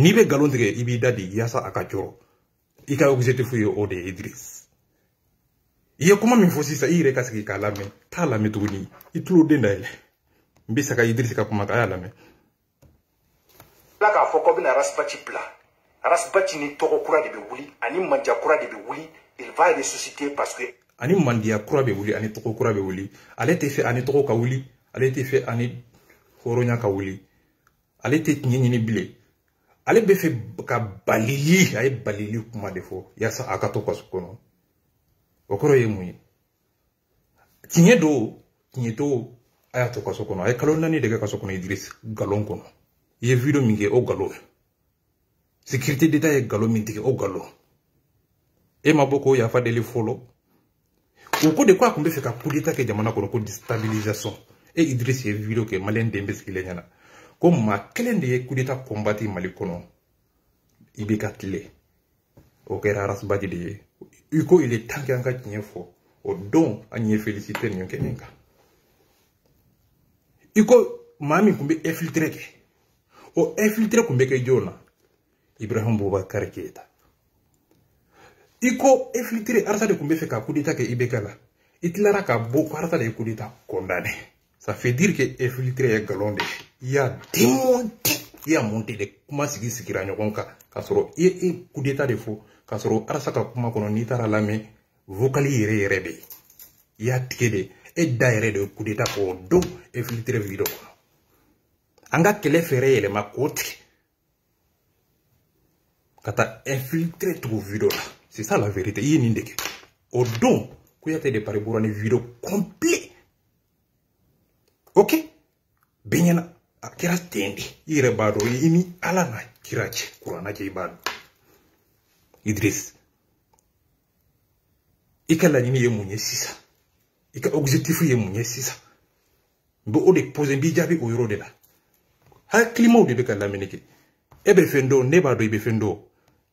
n'i bɛ nkalon tigɛ i b'i da de yaasa a ka jɔrɔ i ka objectif ye o de ye Idriss i ye kuma min fɔ sisan i yɛrɛ ka sigi k'a lamɛn t'a lamɛn tuguni i tulo den dayɛlɛ n bɛ sa ka Idriss ka kuma kan a y'a lamɛn. tila k'a fɔ k'aw bɛna arasibaci bila arasibaci ni tɔgɔ kura de bɛ wuli ani manja kura de bɛ wuli il va ressusciter parce que. ani mandiya kura bɛ wuli ani tɔgɔ kura bɛ wuli ale tɛ fɛ ani tɔgɔ ka wuli ale tɛ fɛ ani hɔrɔnya ka wuli ale tɛ tiɲɛ ɲini bilen ale bɛ fɛ ka balili a ye balili kuma de fɔ yaasa a ka to kaso kɔnɔ o kɔrɔ ye mun ye tiɲɛ do tiɲɛ to a y'a to kaso kɔnɔ a ye kalo naani de kɛ kaso kɔnɔ idirisi galon kɔnɔ i ye video min kɛ o galon sécurité d'état ye galon min tigɛ o galon e ma bɔ k'o yafa deli fɔlɔ o ko de ko a kun bɛ fɛ ka jamana kɔnɔ ko destabilisation e idrisi ye video kɛ maliyɛn den bɛ sigilen ko ma kelen de ye kuleta kɔnbati mali kɔnɔ i bɛ o kɛra arasibadi de ye il est temps que an o don an ye félicité ninnu kɛ nin kan i ko o infiltré tun bɛ kɛ ibrahim bubakari keyita i ko infiltre arsa de kun be fɛ ka kudeta kɛ ibk la i tilara ka bɔ ko arsa de ye kudeta kondane ça fait dire que infiltre ye galon de i y'a démonte i y'a monte de kuma sigi sigira ɲɔgɔn kan k'a sɔrɔ i ye kudeta de fɔ k'a sɔrɔ arsa ka kuma kɔnɔ n'i taara lamɛn vokali yɛrɛ yɛrɛ de i y'a tige de e da yɛrɛ de kudeta k'o don infiltre video kɔnɔ an ka kɛlɛ fɛɛrɛ yɛlɛma k'o tigɛ ka taa infiltre tugu video la C'est ça la vérité. Il y a une idée. Au don, il y a des paris pour une vidéo complète. Ok? Benyana. Kira tendi. Ire bado. Ini alana. Kira che. Kurana che ibado. Idris. Ika la nini ye mwenye sisa. Ika objectifu ye mwenye sisa. Mbo ode pose mbi jabi uyro de la. Hakilimaw de be ka lamini kɛ e bɛ fɛn dɔn ne b'a dɔn i bɛ fɛn dɔn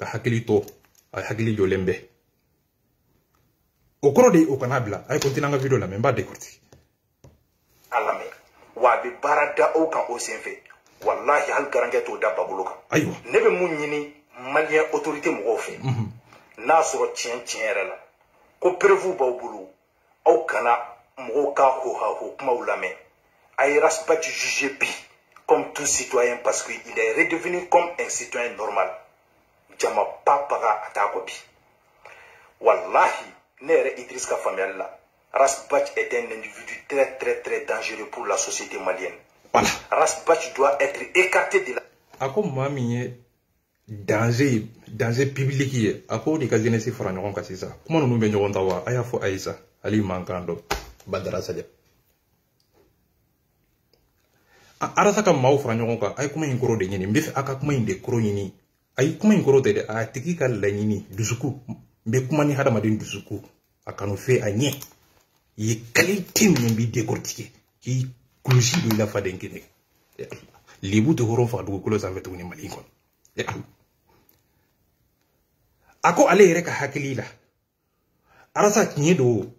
ka hakili to a ye hakili jɔlen bɛɛ o kɔrɔ de video la n b'a décorti a lamɛn wa bi bɛ baara da o kan o sen fɛ walahi hali garankɛ t'o da babolo kan ayiwa ne bɛ mun ɲini maliyɛn autorité mɔgɔw fɛ mhm. n'a sɔrɔ tiɲɛ tiɲɛ yɛrɛ la ko prevu ba bulu aw kana mɔgɔw ka hohaho kumaw lamɛn a ye rasbati juge bi comme tout citoyen parce qu'il est redevenu comme un citoyen normal jama papaga a t'a kɔ wallahi ne yɛrɛ idris ka faamuyali rasbach est un individu très très très dangereux pour la société malienne voilà. rasbach doit être écarté de la a ko maa Dans un danger ye danger public ye a ko de ka jeunesse fara ɲɔgɔn kan sisan kuma ninnu bɛ ɲɔgɔn wa a y'a fɔ ayisa badara saja arasa ka maaw fara ɲɔgɔn kan a kuma in kɔrɔ de ɲini n bɛ fɛ a ka kuma in a yi kuma in kɔrɔ tɛ dɛ a tigi ka laɲini dusuku n bɛ kuma ni hadamaden dusuku a kanu fɛ a ɲɛ ye kalite minnu b'i décortiquer k'i kulusi don i la faden kelen lebu tɛ hɔrɔn faga dugukolo sanfɛ tuguni mali kɔnɔ a ko ale yɛrɛ ka hakili la arasa tiɲɛ do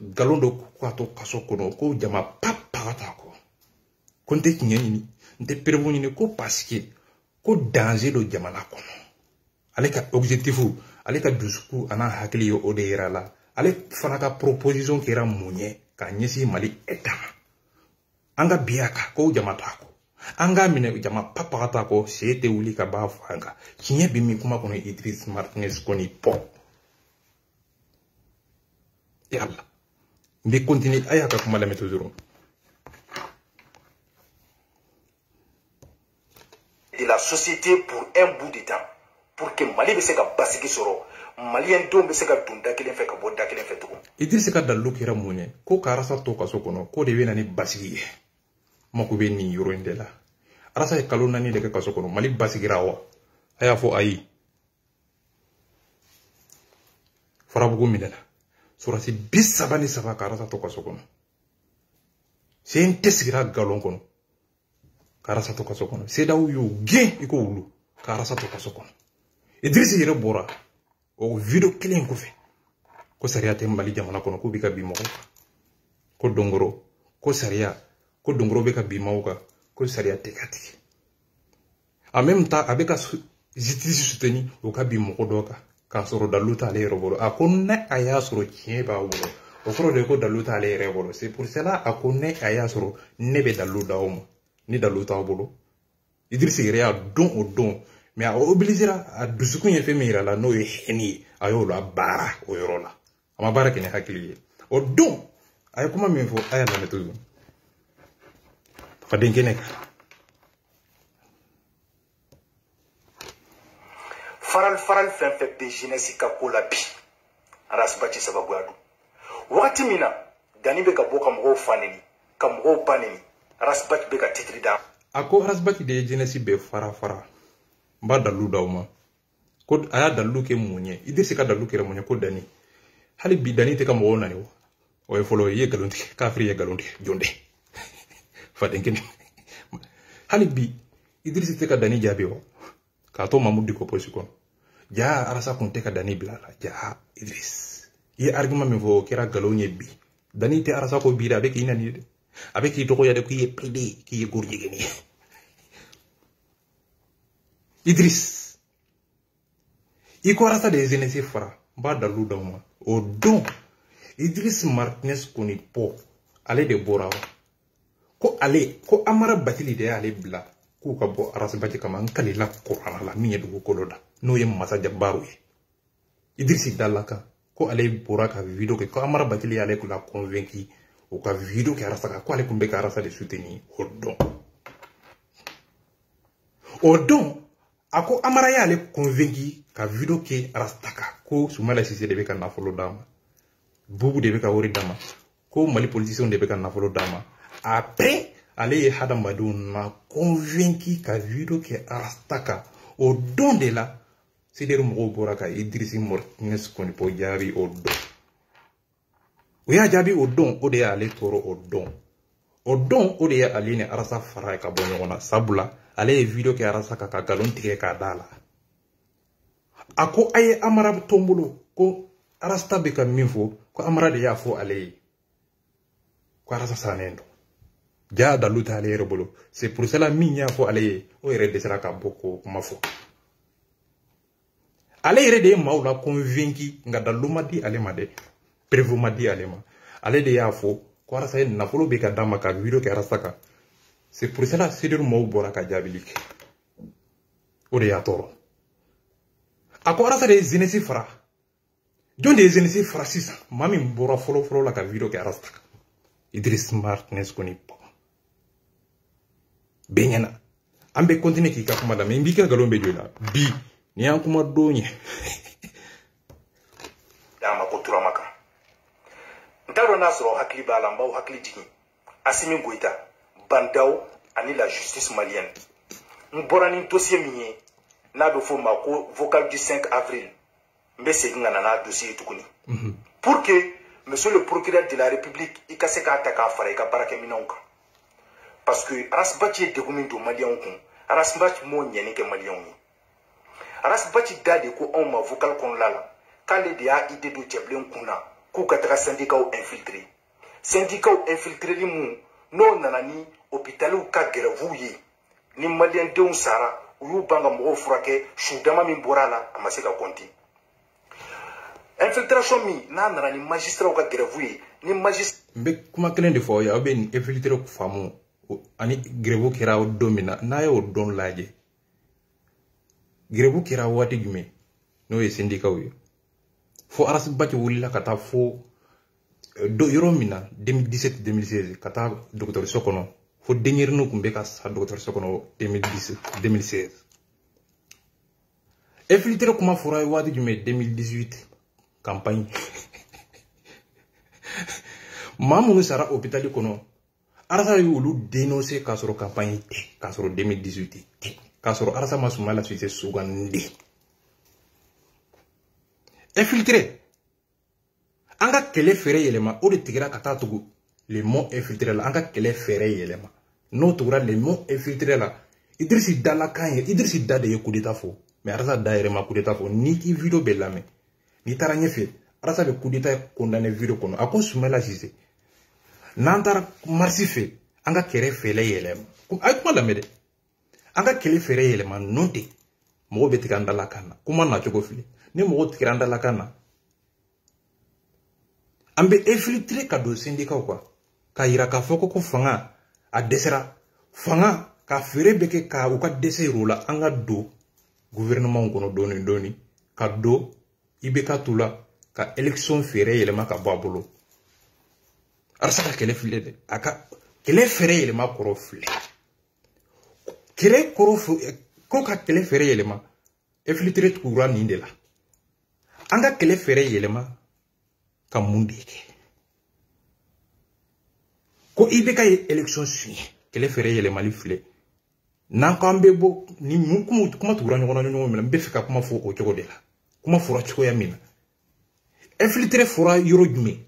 galon dɔ ka to kaso kɔnɔ ko jama pa paga t'a kɔ ko n tɛ tiɲɛ ɲini n tɛ perebu ɲini ko pasike ko danger do jamana kono ale ka objectifu ale ka dusku ana hakli yo ye o la ale fana ka proposition kɛra mun ye k'a nyesi mali ɛta anga biaka ko jamata ko anga mine jama papa t'a ko see tɛ wuli ka b'a fanga kan tiɲɛ bɛ min kuma kono idris martinez koni po yalla n continue ayaka kuma la metodoro de la société pour un bout de temps pour que mali bɛ se ka basigi sɔrɔ maliyɛn denw bɛ se ka don da kelen fɛ ka bɔ da kelen fɛ tugun. idirisi ka dalilu kɛra mun ye ko ka arasa to kaso kɔnɔ k'o de bɛ na ni basigi ye mako bɛ nin yɔrɔ in de la arasa ye kalo naani de kɛ kaso kɔnɔ mali basigira wa a y'a fɔ ayi farabugu minɛna surasi bi saba ni saba ka arasa to kaso kɔnɔ sen tɛ sigira galon kɔnɔ ka arasa to kaso kɔnɔ sedaw y'o gɛn i ko wulu ka arasa to kaso kɔnɔ idrisi yɛrɛ bɔra o video kelen kɔfɛ ko sariya tɛ mali jamana kɔnɔ k'u bɛ ka bin mɔgɔw kan ko dongoro ko sariya ko dongoro bɛ ka bin maaw kan ko sariya tɛ ka tigɛ en même temps a bɛ ka justice soutenir o ka bin mɔgɔ dɔ kan k'a sɔrɔ dalu t'ale yɛrɛ bolo a ko ne a y'a sɔrɔ tiɲɛ b'a bolo o kɔrɔ de ko dalu t'ale yɛrɛ bolo c'est pour cela a ko ne a y'a sɔrɔ ne bɛ dalu d'aw ma ni dalu t'aw bolo idirisi yɛrɛ y'a dɔn o don mɛ a obilisera a dusukun ye fɛn min yira la n'o ye hɛni ye a y'o la baara o yɔrɔ la a ma baara kɛ ni hakili ye o don a ye kuma min fɔ a y'a lamɛn tugun faden kɛnɛ kan farali farali fɛn fɛn bɛ jeunesse ka ko la bi arasibati sababuya don wagati min na danni bɛ ka bɔ ka mɔgɔw fa neni ka mɔgɔw ba neni rasbati bɛ ka titiri d'a a ko rasbati de ye jenɛsi bɛɛ fara fara n b'a dalilu d'aw ma ko a y'a dalilu kɛ mun ye i dese ka dalilu kɛra mun ye ko dani hali bi dani tɛ ka mɔgɔw nani wa o ye fɔlɔ i ye tigɛ kafiri ye nkalon tigɛ jɔn tɛ faden kelen hali bi idirisi tɛ ka dani jaabi wa k'a to mamu diko posi kɔnɔ ja arasa kun tɛ ka dani bila la ja idris i ye argument min fɔ o kɛra nkalon ye bi dani tɛ arasa ko bi dɛ a bɛ k'i nani ye dɛ a bɛ k'i dɔgɔya de k'i ye pd k'i ye gorijɛgɛni ye idris i kɔrata de ye zenese fara n b'a dalu daw ma o don idris martinez kɔni pɔ ale de bɔra ko ale ko amara batili de y'ale bila k'u ka bɔ arasibati kama n kalila kuranna la min ye dugukolo da n'o ye masajabaru ye idrisi dala kan ko ale bɔra ka video kɛ ko amara batili y'ale kula convaincu o ka video kɛ arasaka ko ale kun bɛ ka arasa de suteni o dɔn o don a ko amara y'ale convaincu ka video kɛ arastaka ko sumala sise de bɛ ka nafolo d'a ma bubu de bɛ ka wari d'a ma ko mali politisiɛnw de bɛ ka nafolo d'a ma après ale ye hadamadenw na convaincu ka video kɛ arastaka o don de la sederi mɔgɔw bɔra ka idirisi mortines kɔnipɔ jaabi o don o y'a jaabi o don o de y'ale toro o don o don o de ye ale ni arasa fara ka bɔ ɲɔgɔn na sabula ale ye video kɛ arasa kan ka galon tigɛ k'a da la a ko a ye amara to n bolo ko arasta bɛ ka min fɔ ko amara de y'a fɔ ale ye ko arasa sannen don jaa dalu t'ale yɛrɛ bolo c'est pour cela min y'a fɔ ale ye o yɛrɛ dɛsɛra ka bɔ k'o kuma fɔ ale yɛrɛ de ye maaw la convaincu nka dalu ma di ale ma dɛ perewu ma di ale ale de yafo fɔ ko arasa ye nafolo bɛ ka d'a ma ka wido kɛ arasa kan c'est pour cela sediru mɔɔw bɔra ka jaabili kɛ o de y'a tɔɔrɔ a ko arasa de ye fra fara jɔn de ye zenesi fara sisan maa folo bɔra la ka wido kɛ arasa kan idris martinez kɔni bɛɛ ɲɛna an bɛ kɔntine k'i ka kuma lamɛn n b'i ka nkalon bɛ jɔ bi ni y'an kuma don ɲɛ. dama ko turama ntaro n'a soro hakili b'a la n b'aw hakili jigin asimi goyita bandao ani la justice malienne mbora ni dossier minye n'a bɛ fo mako vocal du 5 avril mbe se segin ka na dossier ye mhm. pour que monsieur le procureur de la république i ka se k'a ta k'a fara i ka baarakɛminɛw kan parce que arasibati ye degun do malien maliyɛnw kun arasibati m'o ɲɛni kɛ maliyɛnw ye arasibati da de ko anw ma vocal kon lala k'ale de a ide do cɛbilen kun k'u ka taga sandikaw infiltre sandikaw infiltreli mun n'o nana ni hôpitaliw ka gɛrɛvuw ye ni maliyɛndenw sara u y'u ban ka mɔgɔw furakɛ su dama min bɔra a la a ma se ka kɔnti infiltration min n'a nana ni magistraw ka gɛrɛvu ye ni magist n be kuma kelen de fɔ aw ye aw be nin infiltre faamu ani gɛrɛvu kɛra don min na n'a y'o don lajɛ gɛrɛvu kɛra waati jumɛn n'o ye sindikaw ye fo arasibake wulila ka taa fo euh, yɔrɔ min na 2017-2016 ka taa dɔgɔtɔrɔso kɔnɔ fo denɲɛriniw kun bɛ ka sa dɔgɔtɔrɔso kɔnɔ 2016 infiltre kuma fɔra ye waati jumɛn 2018 campagne maa minnu sara hôpitali kɔnɔ arasa ye olu dénoncé k'a sɔrɔ campagne tɛ k'a sɔrɔ 2018 tɛ k'a sɔrɔ arasa ma sumaya lasise sugandi infiltré an ka kɛlɛ fɛɛrɛ yɛlɛma o de tigɛra ka taa tugu le mot infiltré la an ka kɛlɛ fɛɛrɛ yɛlɛma n'o tugura le mot infiltré la idrisi da la kan ye idrisi da de ye kudeta fɔ mɛ arasa da yɛrɛ ma kudeta fɔ n'i k'i video bɛɛ lamɛn n'i taara ɲɛfɛ arasa bɛ kudeta kondane video kɔnɔ a ko sumala sise n'an taara marisi fɛ an ka kɛlɛ fɛɛrɛ yɛlɛma a ye kuma lamɛn dɛ an ka kɛlɛ fɛɛrɛ yɛlɛma nɔ tɛ mɔgɔw bɛ tigɛ an da la kan na kuma nacogo filɛ ni mɔgɔ tigɛra an dalakan na an bɛ infiltre ka don sindikaw kan k'a yira k'a fɔ ko ko fanga a dɛsɛra fanga ka feere bɛ kɛ ka u ka dɛsɛ yir'u la an ka don guvɛrɛnɛmanw kɔnɔ dɔɔni dɔɔni ka don i bɛ ka t'u la ka élection feere yɛlɛma ka bɔ a bolo alisa ka kɛlɛ filɛ dɛ a ka kɛlɛ fɛrɛ yɛlɛma kɔrɔ filɛ kɛlɛ kɔrɔ ko ka kɛlɛ fɛrɛ yɛlɛma infiltre tugura nin de la an ka kɛlɛ fɛɛrɛ yɛlɛma ka mun de kɛ ko i bɛ ka ye election suɲɛ kɛlɛ fɛɛrɛ yɛlɛmali filɛ n'an k'an bɛ bɔ ni mun kuma tugura ɲɔgɔn na ɲɔgɔn min na n bɛ fɛ ka kuma fɔ o cogo de la kuma fɔra cogoya min na infiltré fɔra yɔrɔ jumɛn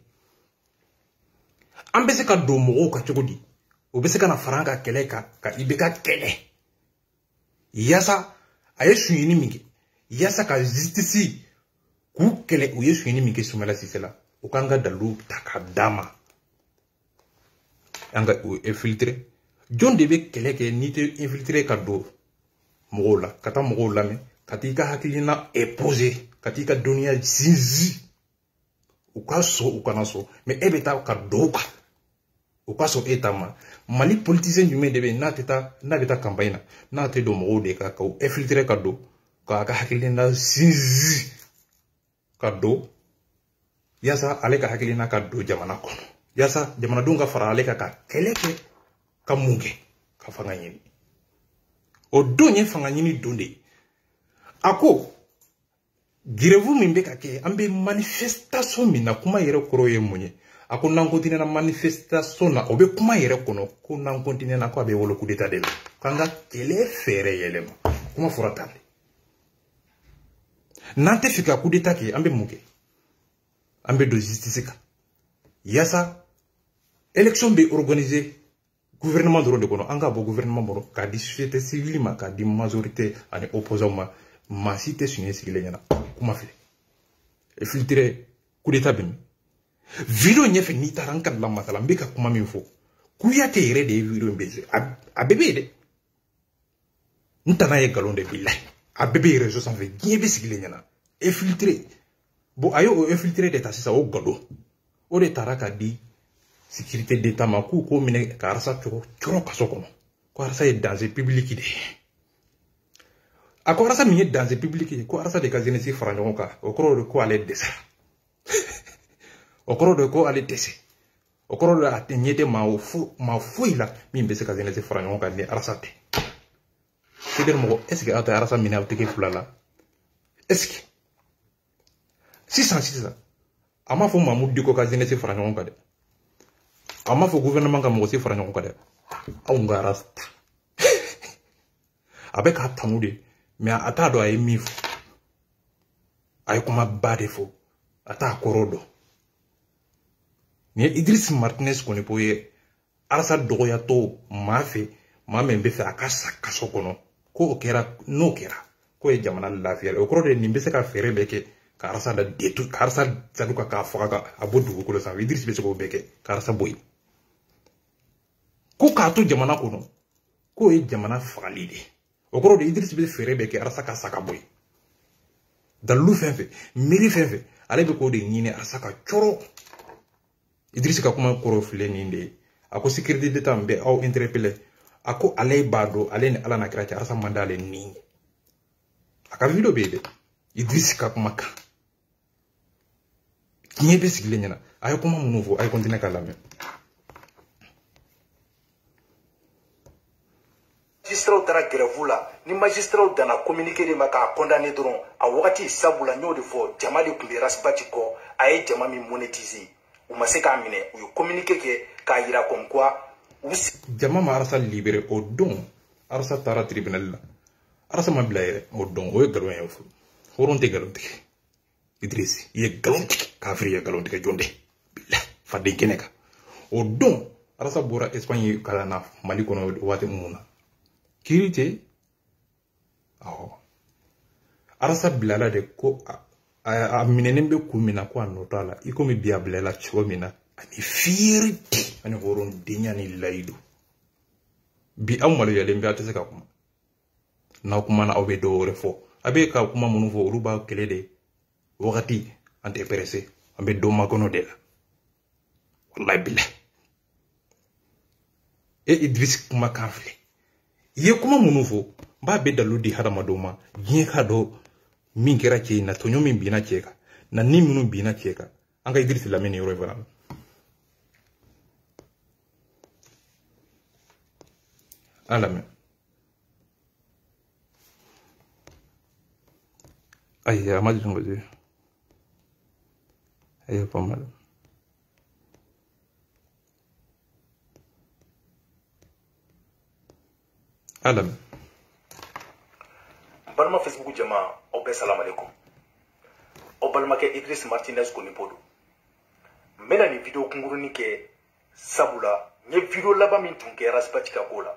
an bɛ se ka don mɔgɔw ka cogo di o bɛ se ka na fara an ka kɛlɛ kan ka i bɛ ka kɛlɛ yaasa a ye suɲɛni min kɛ yaasa ka justice k'u kɛlɛ u ye sonyani min kɛ sumala sise dalu u k'an ka dalilu infiltre jon debe bɛ kɛlɛ n'i tɛ infiltre ka don mɔgɔw la ka taa mɔgɔw lamɛn ka hakilina epose ka t'i ka dɔnniya sinsin u ka sɔn u kana sɔn mɛ e bɛ taa ka don u kan e ta mali politisiyɛn jumɛn debe n'a tɛ taa n'a bɛ taa kanpaɲi na te do don de kan ka u infiltre ka don k'a ka hakilina zizi kado yasa yaasa ale ka hakilina ka don jamana kɔnɔ yaasa jamanadenw ka fara ale kan ka keleke ka munge ka fanga nyini o don ye fanga nyini don ako girevu mimbe ka ke ambe manifestation mina kuma yɛrɛ koro ye munye ako a ko na manifestation na obe kuma yɛrɛ kono ko n'an na ko abe bɛ wolo kudeta de la k'an ka kɛlɛ kuma fɔra tan n'an tɛ fɛ ka coup d'état kɛ an bɛ mun kɛ an bɛ don justice kan yaasa élection bɛ organiser gouvernement dɔrɔn de kɔnɔ an ka bɔ gouvernement kɔrɔ k'a di société civile ma k'a di majorité ani opposant ma maa si tɛ sunjɛ sigilen ɲɛna kuma filɛ e filtre coup d'état bɛ min video ɲɛfɛ n'i taara n ka bila masala n bɛ ka kuma min fɔ kuyate yɛrɛ de ye video in bɛ a bɛɛ bɛ yen dɛ n tana ye nkalon de bilayi a bɛɛ bɛ rezo sanfɛ diɲɛ bɛ sigilen ɲɛna infiltré bon oh, oh, oh, a ye o infiltré de ta sisan o gado o de taara ka di sécurité d'état ma k'u k'o minɛ ka arasa cogo cɔrɔ kaso kɔnɔ ko arasa ye danger publique de ye a ko arasa min ye danger publique ye ko arasa de ka jeunesse fara ɲɔgɔn kan o kɔrɔ de ko ale dɛsɛra o kɔrɔ de ko ale dɛsɛ o kɔrɔ de a tɛ ɲɛ tɛ maa foyi la min bɛ se ka jeunesse fara ɲɔgɔn kan ni arasa tɛ sekɛri mɔgɔ ɛsike aw tɛ arasa minɛ aw tɛgɛ fila la ɛsike sisan sisan a m'a fɔ mamu diko ka jɛnɛsi fara ɲɔgɔn kan dɛ a ah, m'a fɔ guvɛrɛnɛman ka mɔgɔ si fara ɲɔgɔn kan dɛ anw ka arasa a bɛ k'a tanu de mɛ a t'a dɔn a ye min fɔ a ye kumaba de fɔ a t'a kɔrɔ dɔn nin ye idirisi martinɛs kɔni ko ye arasa dɔgɔyatɔ maa fɛ maa min bɛ fɛ a ka sa kaso kɔnɔ ko o kɛra n'o kɛra ko e ye jamana lafiyara o kɔrɔ de nin bɛ se ka fɛɛrɛ bɛɛ kɛ ka arasa da detu ka arasa sanu ka k'a faga ka a bɔ dugukolo sanfɛ idirisi bɛ se k'o bɛɛ kɛ ka arasa bɔ yen ko k'a to jamana kɔnɔ k'o ye jamana fagali de ye o kɔrɔ de idirisi bɛ fɛɛrɛ bɛɛ kɛ arasa ka sa ka bɔ yen dalilu fɛn fɛn miiri fɛn fɛn ale bɛ k'o de ɲini arasa ka cɔrɔ idirisi ka kuma kɔrɔ filɛ nin de ye a ko sécurité d'état n bɛ aw interpellé a ko ale b'a ale ni ala na kira cɛ arasa man ni ye a idrisi ka kuma kan diɲɛ bɛ sigilen ɲɛna kuma minnu fɔ a ye kɔntine k'a lamɛn la ni magistraw dana communiqué de ma k'a condamné dɔrɔn a wagati sabula n y'o de fɔ jama de tun bɛ rasibati kɔ a ye jama min monétiser u ma se k'a minɛ u ye communiqué kɛ k'a yira comme jama ma arasa libere o don arasa taara tribunal la arasa ma bila yɛrɛ o don o ye galon ye fɔlɔ horon tɛ galon tigɛ idrisi i ye galon tigɛ kafiri ye galon tigɛ jɔn tɛ bila faden kɛnɛ kan o don arasa bɔra espagne ka na mali kɔnɔ waati mun na kiri tɛ awɔ arasa bilala de ko a minɛnen bɛ kun min na ko a nɔ t'a la i komi bi a bilala cogo min na ani firiti ani horonden ani layidu bi aw maloyalen bɛ aw tɛ ka kuma n'aw kumana aw bɛ dɔ wɛrɛ a bɛ ka kuma minnu fɔ olu b'a kɛlɛ de wagati an tɛ pɛrɛse de la walayi bila e idrisi kumakan filɛ ye kuma minnu fɔ b'a bɛɛ dalu di hadamadenw ma diɲɛ ka dɔn min kɛra cɛ na tɔɲɔ min binna cɛ na ni minnu binna cɛ kan an ka idrisi lamɛn nin à la main. Ay, ama dito ko dito. Ayaw pa madam. Alam. Balma Facebook jama'a, aw bɛɛ salamu alaikum. Aw balimakɛ Idris Martinez Konibo don. N bɛna nin video kunkurunin kɛ sabula n ye video laban min tun kɛ Rasipati ka la.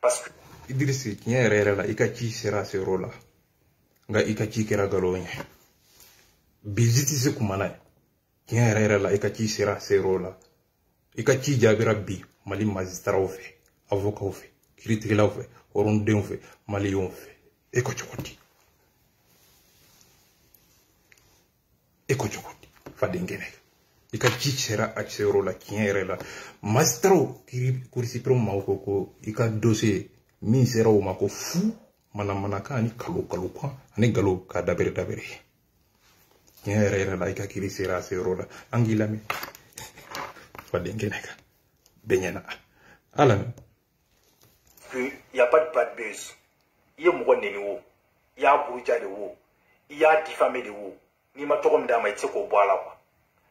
parce que Idrissi tiɲɛ yɛrɛ yɛrɛ la ikati ka ci sera a seyɔrɔ la nka i e ka ci kɛra galon ye biji ti se kumana ye la ikati e sera ce rôle là ikati jabi rabbi jaabira bi mali mazistaraw ofe avokaw fɛ kiritigɛlaw fɛ hɔrɔndenw fɛ maliyɛnw fɛ e ko cogo di e ko cogo di faden kɛnɛ i ka ci sera a kisɛyɔrɔ la tiɲɛ yɛrɛ la masitaraw kurisiperew maw ko ko i dose min sera o ma ko fu manamanakan ani kalo kalokan ani galo k'a dabere dabere tiɲɛ yɛrɛ yɛrɛ la i ka kiri sera a la an k'i lamɛn faden kɛnɛ kan bɛɛ ɲɛna a lamɛn y'a pas de bad buzz i ye neni wo y'a buruja de wo y'a difame de wo n'i ma tɔgɔ min d'a ma k'o bɔ a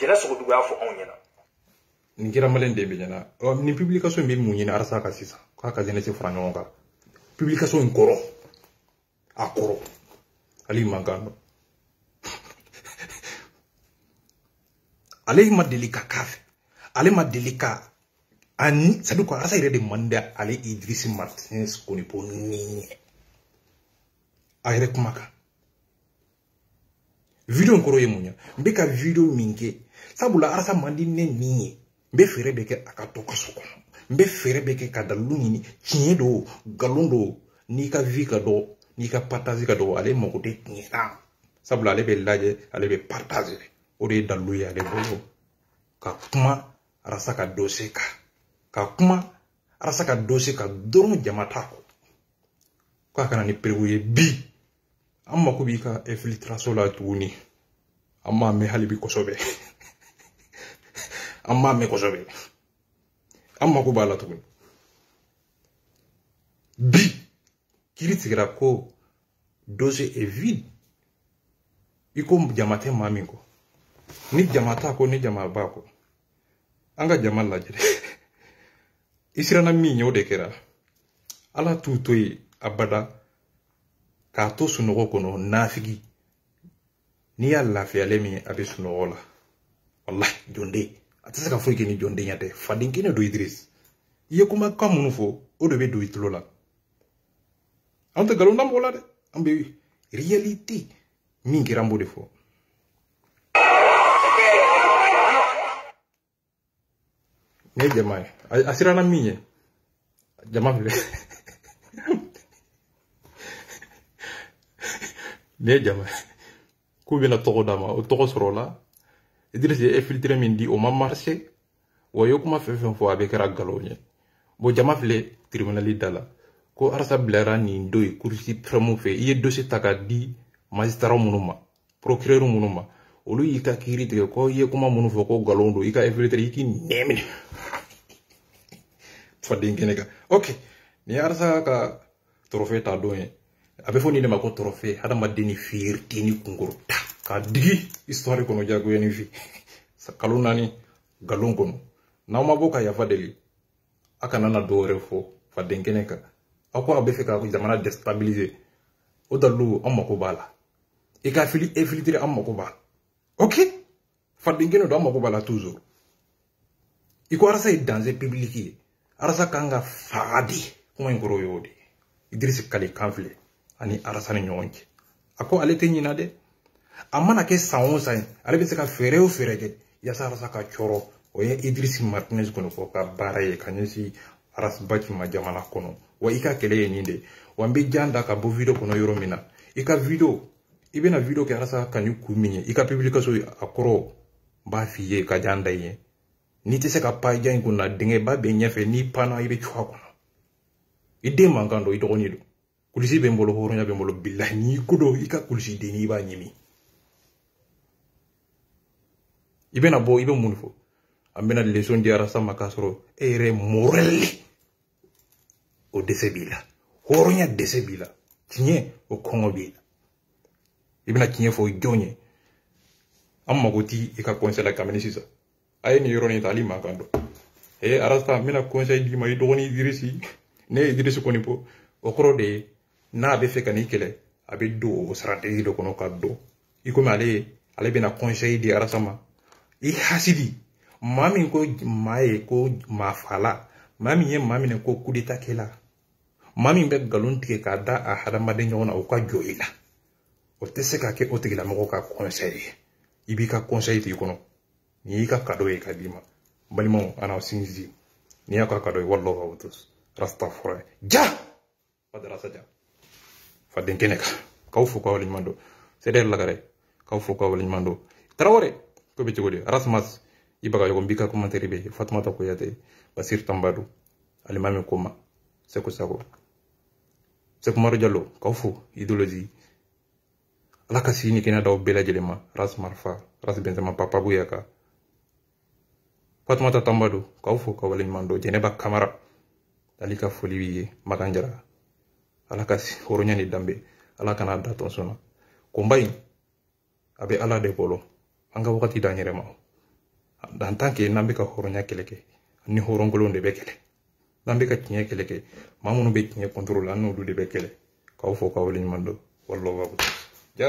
jɛnɛ soko dugu yafu anw ɲɛna nin kira maliyɛn den e bɛ ɲɛna nin publication in bɛ arasa kan sisan k'a e ka jɛnɛse fara ɲɔgɔn kan publication in akoro ali kɔrɔ hali man kan dɔn ale ma deli ka ani sadu kwa arasa yɛrɛ de manda ale idrisi martins konipo ni a yɛrɛ video nkoro kɔrɔ ye mun ye n bɛ ka video mingi sabula arasa man di ne nin ye n bɛ feere bɛ kɛ a ka to kaso kɔnɔ n bɛ feere bɛ kɛ ka dalilu ɲini tiɲɛ don nkalon don n'i ka vi ka dɔgɔ n'i ka partaze ka dɔgɔ ale mago tɛ tiɲɛ na sabula ale bɛ lajɛ ale bɛ partaze o de ye dalilu ye ale bolo ka kuma arasa ka dose kan ka kuma arasa ka dose kan dɔrɔn jama t'a kɔ k'a kana ni perewu ye bi an mako b'i ka infiltration la tuguni an b'a mɛn hali bi kosɛbɛ an m'a mɛn kosɛbɛ an mako b'a la tuguni bi kiri tigɛra ko dose est vide i ko jama tɛ maa min kɔ ni jama t'a kɔ ni jama b'a kɔ an ka jama lajɛ dɛ i siranna min ye o de kɛra ala t'u to yen abada k'a to sunɔgɔ kɔnɔ naafigi n'i y'a lafiyalen min a bɛ sunɔgɔ la walahi jonde a tɛ se ka foyi kɛ ni jɔndenya tɛ faden kelen do idris i ye kumakan minnu fɔ o de be do i tulo la an tɛ nkalon da mɔgɔ la dɛ an bɛ réalité min kɛra an b'o de fɔ ne jama ye a siranna min ye jama filɛ ne jama k'u bɛna tɔgɔ d'a ma o tɔgɔ sɔrɔla Idrissa ye filtre min di o ma marché wa yo kuma fɛn fɛn fɔ a bɛ kɛra galon ye bon jama filɛ tribunali da ko arasa bilara nin do ye kurusi prɛmu ye dosi ta di magistrat minnu procureur minnu olu y'i ka kiiri ko ye kuma minnu fɔ ko galon don i ka infiltre i k'i nɛminɛ faden kɛnɛ ka trophée ta don ye a bɛ fɔ ma ko trophée hadamaden ni fierté ni kunkɔrɔta k'a digi histoire kɔnɔ jagoyani fi kalo naani galon kɔnɔ n'aw ma bɔ ka yafa deli a kana na dɔ wɛrɛ fɔ faden kɛnɛ kan aw ko aw bɛ fɛ ka jamana destabiliser o dalilu an mako b'a la i e ka fili infiltrer e an mako b'a la ok faden kɛnɛ don an mako b'a la toujours i e ko arasa ye danger public ye arasa kan ka faga de kuma in kɔrɔ y'o de idirisi kale kan filɛ ani arasa ni ɲɔgɔn cɛ a ko ale tɛ ɲina dɛ a mana kɛ san o san ye ale bɛ se ka fɛɛrɛ o fɛɛrɛ kɛ yaasa arasa ka cɔrɔ o ye idirisi martinɛs kɔni fɔ ka baara ye ka ɲɛsin arasibaki ma jamana kɔnɔ wa i ka kɛlɛ ye nin de wa n bɛ jan da ka bɔ video kɔnɔ yɔrɔ min na i ka video i bɛna video kɛ arasa ka ɲi kun min ye i ka publication a kɔrɔ b'a f'i ye ka jan da i ye n'i tɛ se ka pan jan in kun na dingɛba bɛ ɲɛfɛ n'i panna i bɛ cun a kɔnɔ i den man kan don i dɔgɔnin don kulisi bɛ n bolo hɔrɔnya bɛ n bolo bilahi n'i ko dɔ i ka kulisi denni i b'a ɲimi i bena bɔ i be mun fɔ an bena leson di arasa ma k'a sɔrɔ e yɛrɛ morɛli o dɛsɛ b'i la hɔrɔnya dɛsɛ b'i la tiɲɛ o kɔngɔ b'i la i bena tiɲɛ fɔ jɔn ye an mago ti i ka kɔnsɛl la kamini sisan a ye nin yɔrɔnin ta ali man kan dɔ ee arasta n bena kɔnsɛl di ma i dɔgɔni idirisi ne ye idirisi kɔni bɔ o kɔrɔ de ye n'a be fɛ ka n'i kɛlɛ a be don o saratɛgi dɔ kɔnɔ ka don i komi ale ale bena kɔnsɛyi di arasa ma i hasidi maa min ko maa ye ko maa fala maa min ye maa minɛ ko kudeta kɛ la maa min bɛ galon tigɛ k'a da a hadamaden ɲɔgɔn na o ka jɔ i la o tɛ se ka kɛ o tigilamɔgɔ ka kɔnsɛyi ye i b'i ka kɔnsɛyi t'i kɔnɔ nin y'i ka kado ye ka d'i ma balimaw a n'aw nin y'a ka kado ye walaw ka wotos rastafura ja fadarasa ja faden kɛnɛ kan k'aw fo k'aw waleɲuman dɔn sɛdɛ lagare k'aw fo k'aw waleɲuman dɔn tarawele ko be cogo di iba i baga yogo mbika commentaire be ko koyate basir tambadu alimami koma seko sako sekumaru jalo kaufu idolozi idologie ala ka sini kena daw bela jelema ras marfa ras benzema papa buyaka Fatmata tambadu kaufu fo ka waleɲuman do jeneba kamara dalika foli bi ye ala ka horoɲa ni dambe ala kana da sona ala de polo an ka wagati d'an yɛrɛ ma en tant que n'an bɛ ka hɔrɔnya kɛlɛ kɛ ni hɔrɔnkolonw de bɛ kɛlɛ n'an bɛ ka tiɲɛ kɛlɛ kɛ maa minnu bɛ tiɲɛ kɔntoro la an n'olu de bɛ kɛlɛ k'aw fɔ k'aw waleɲuman dɔn walawu ja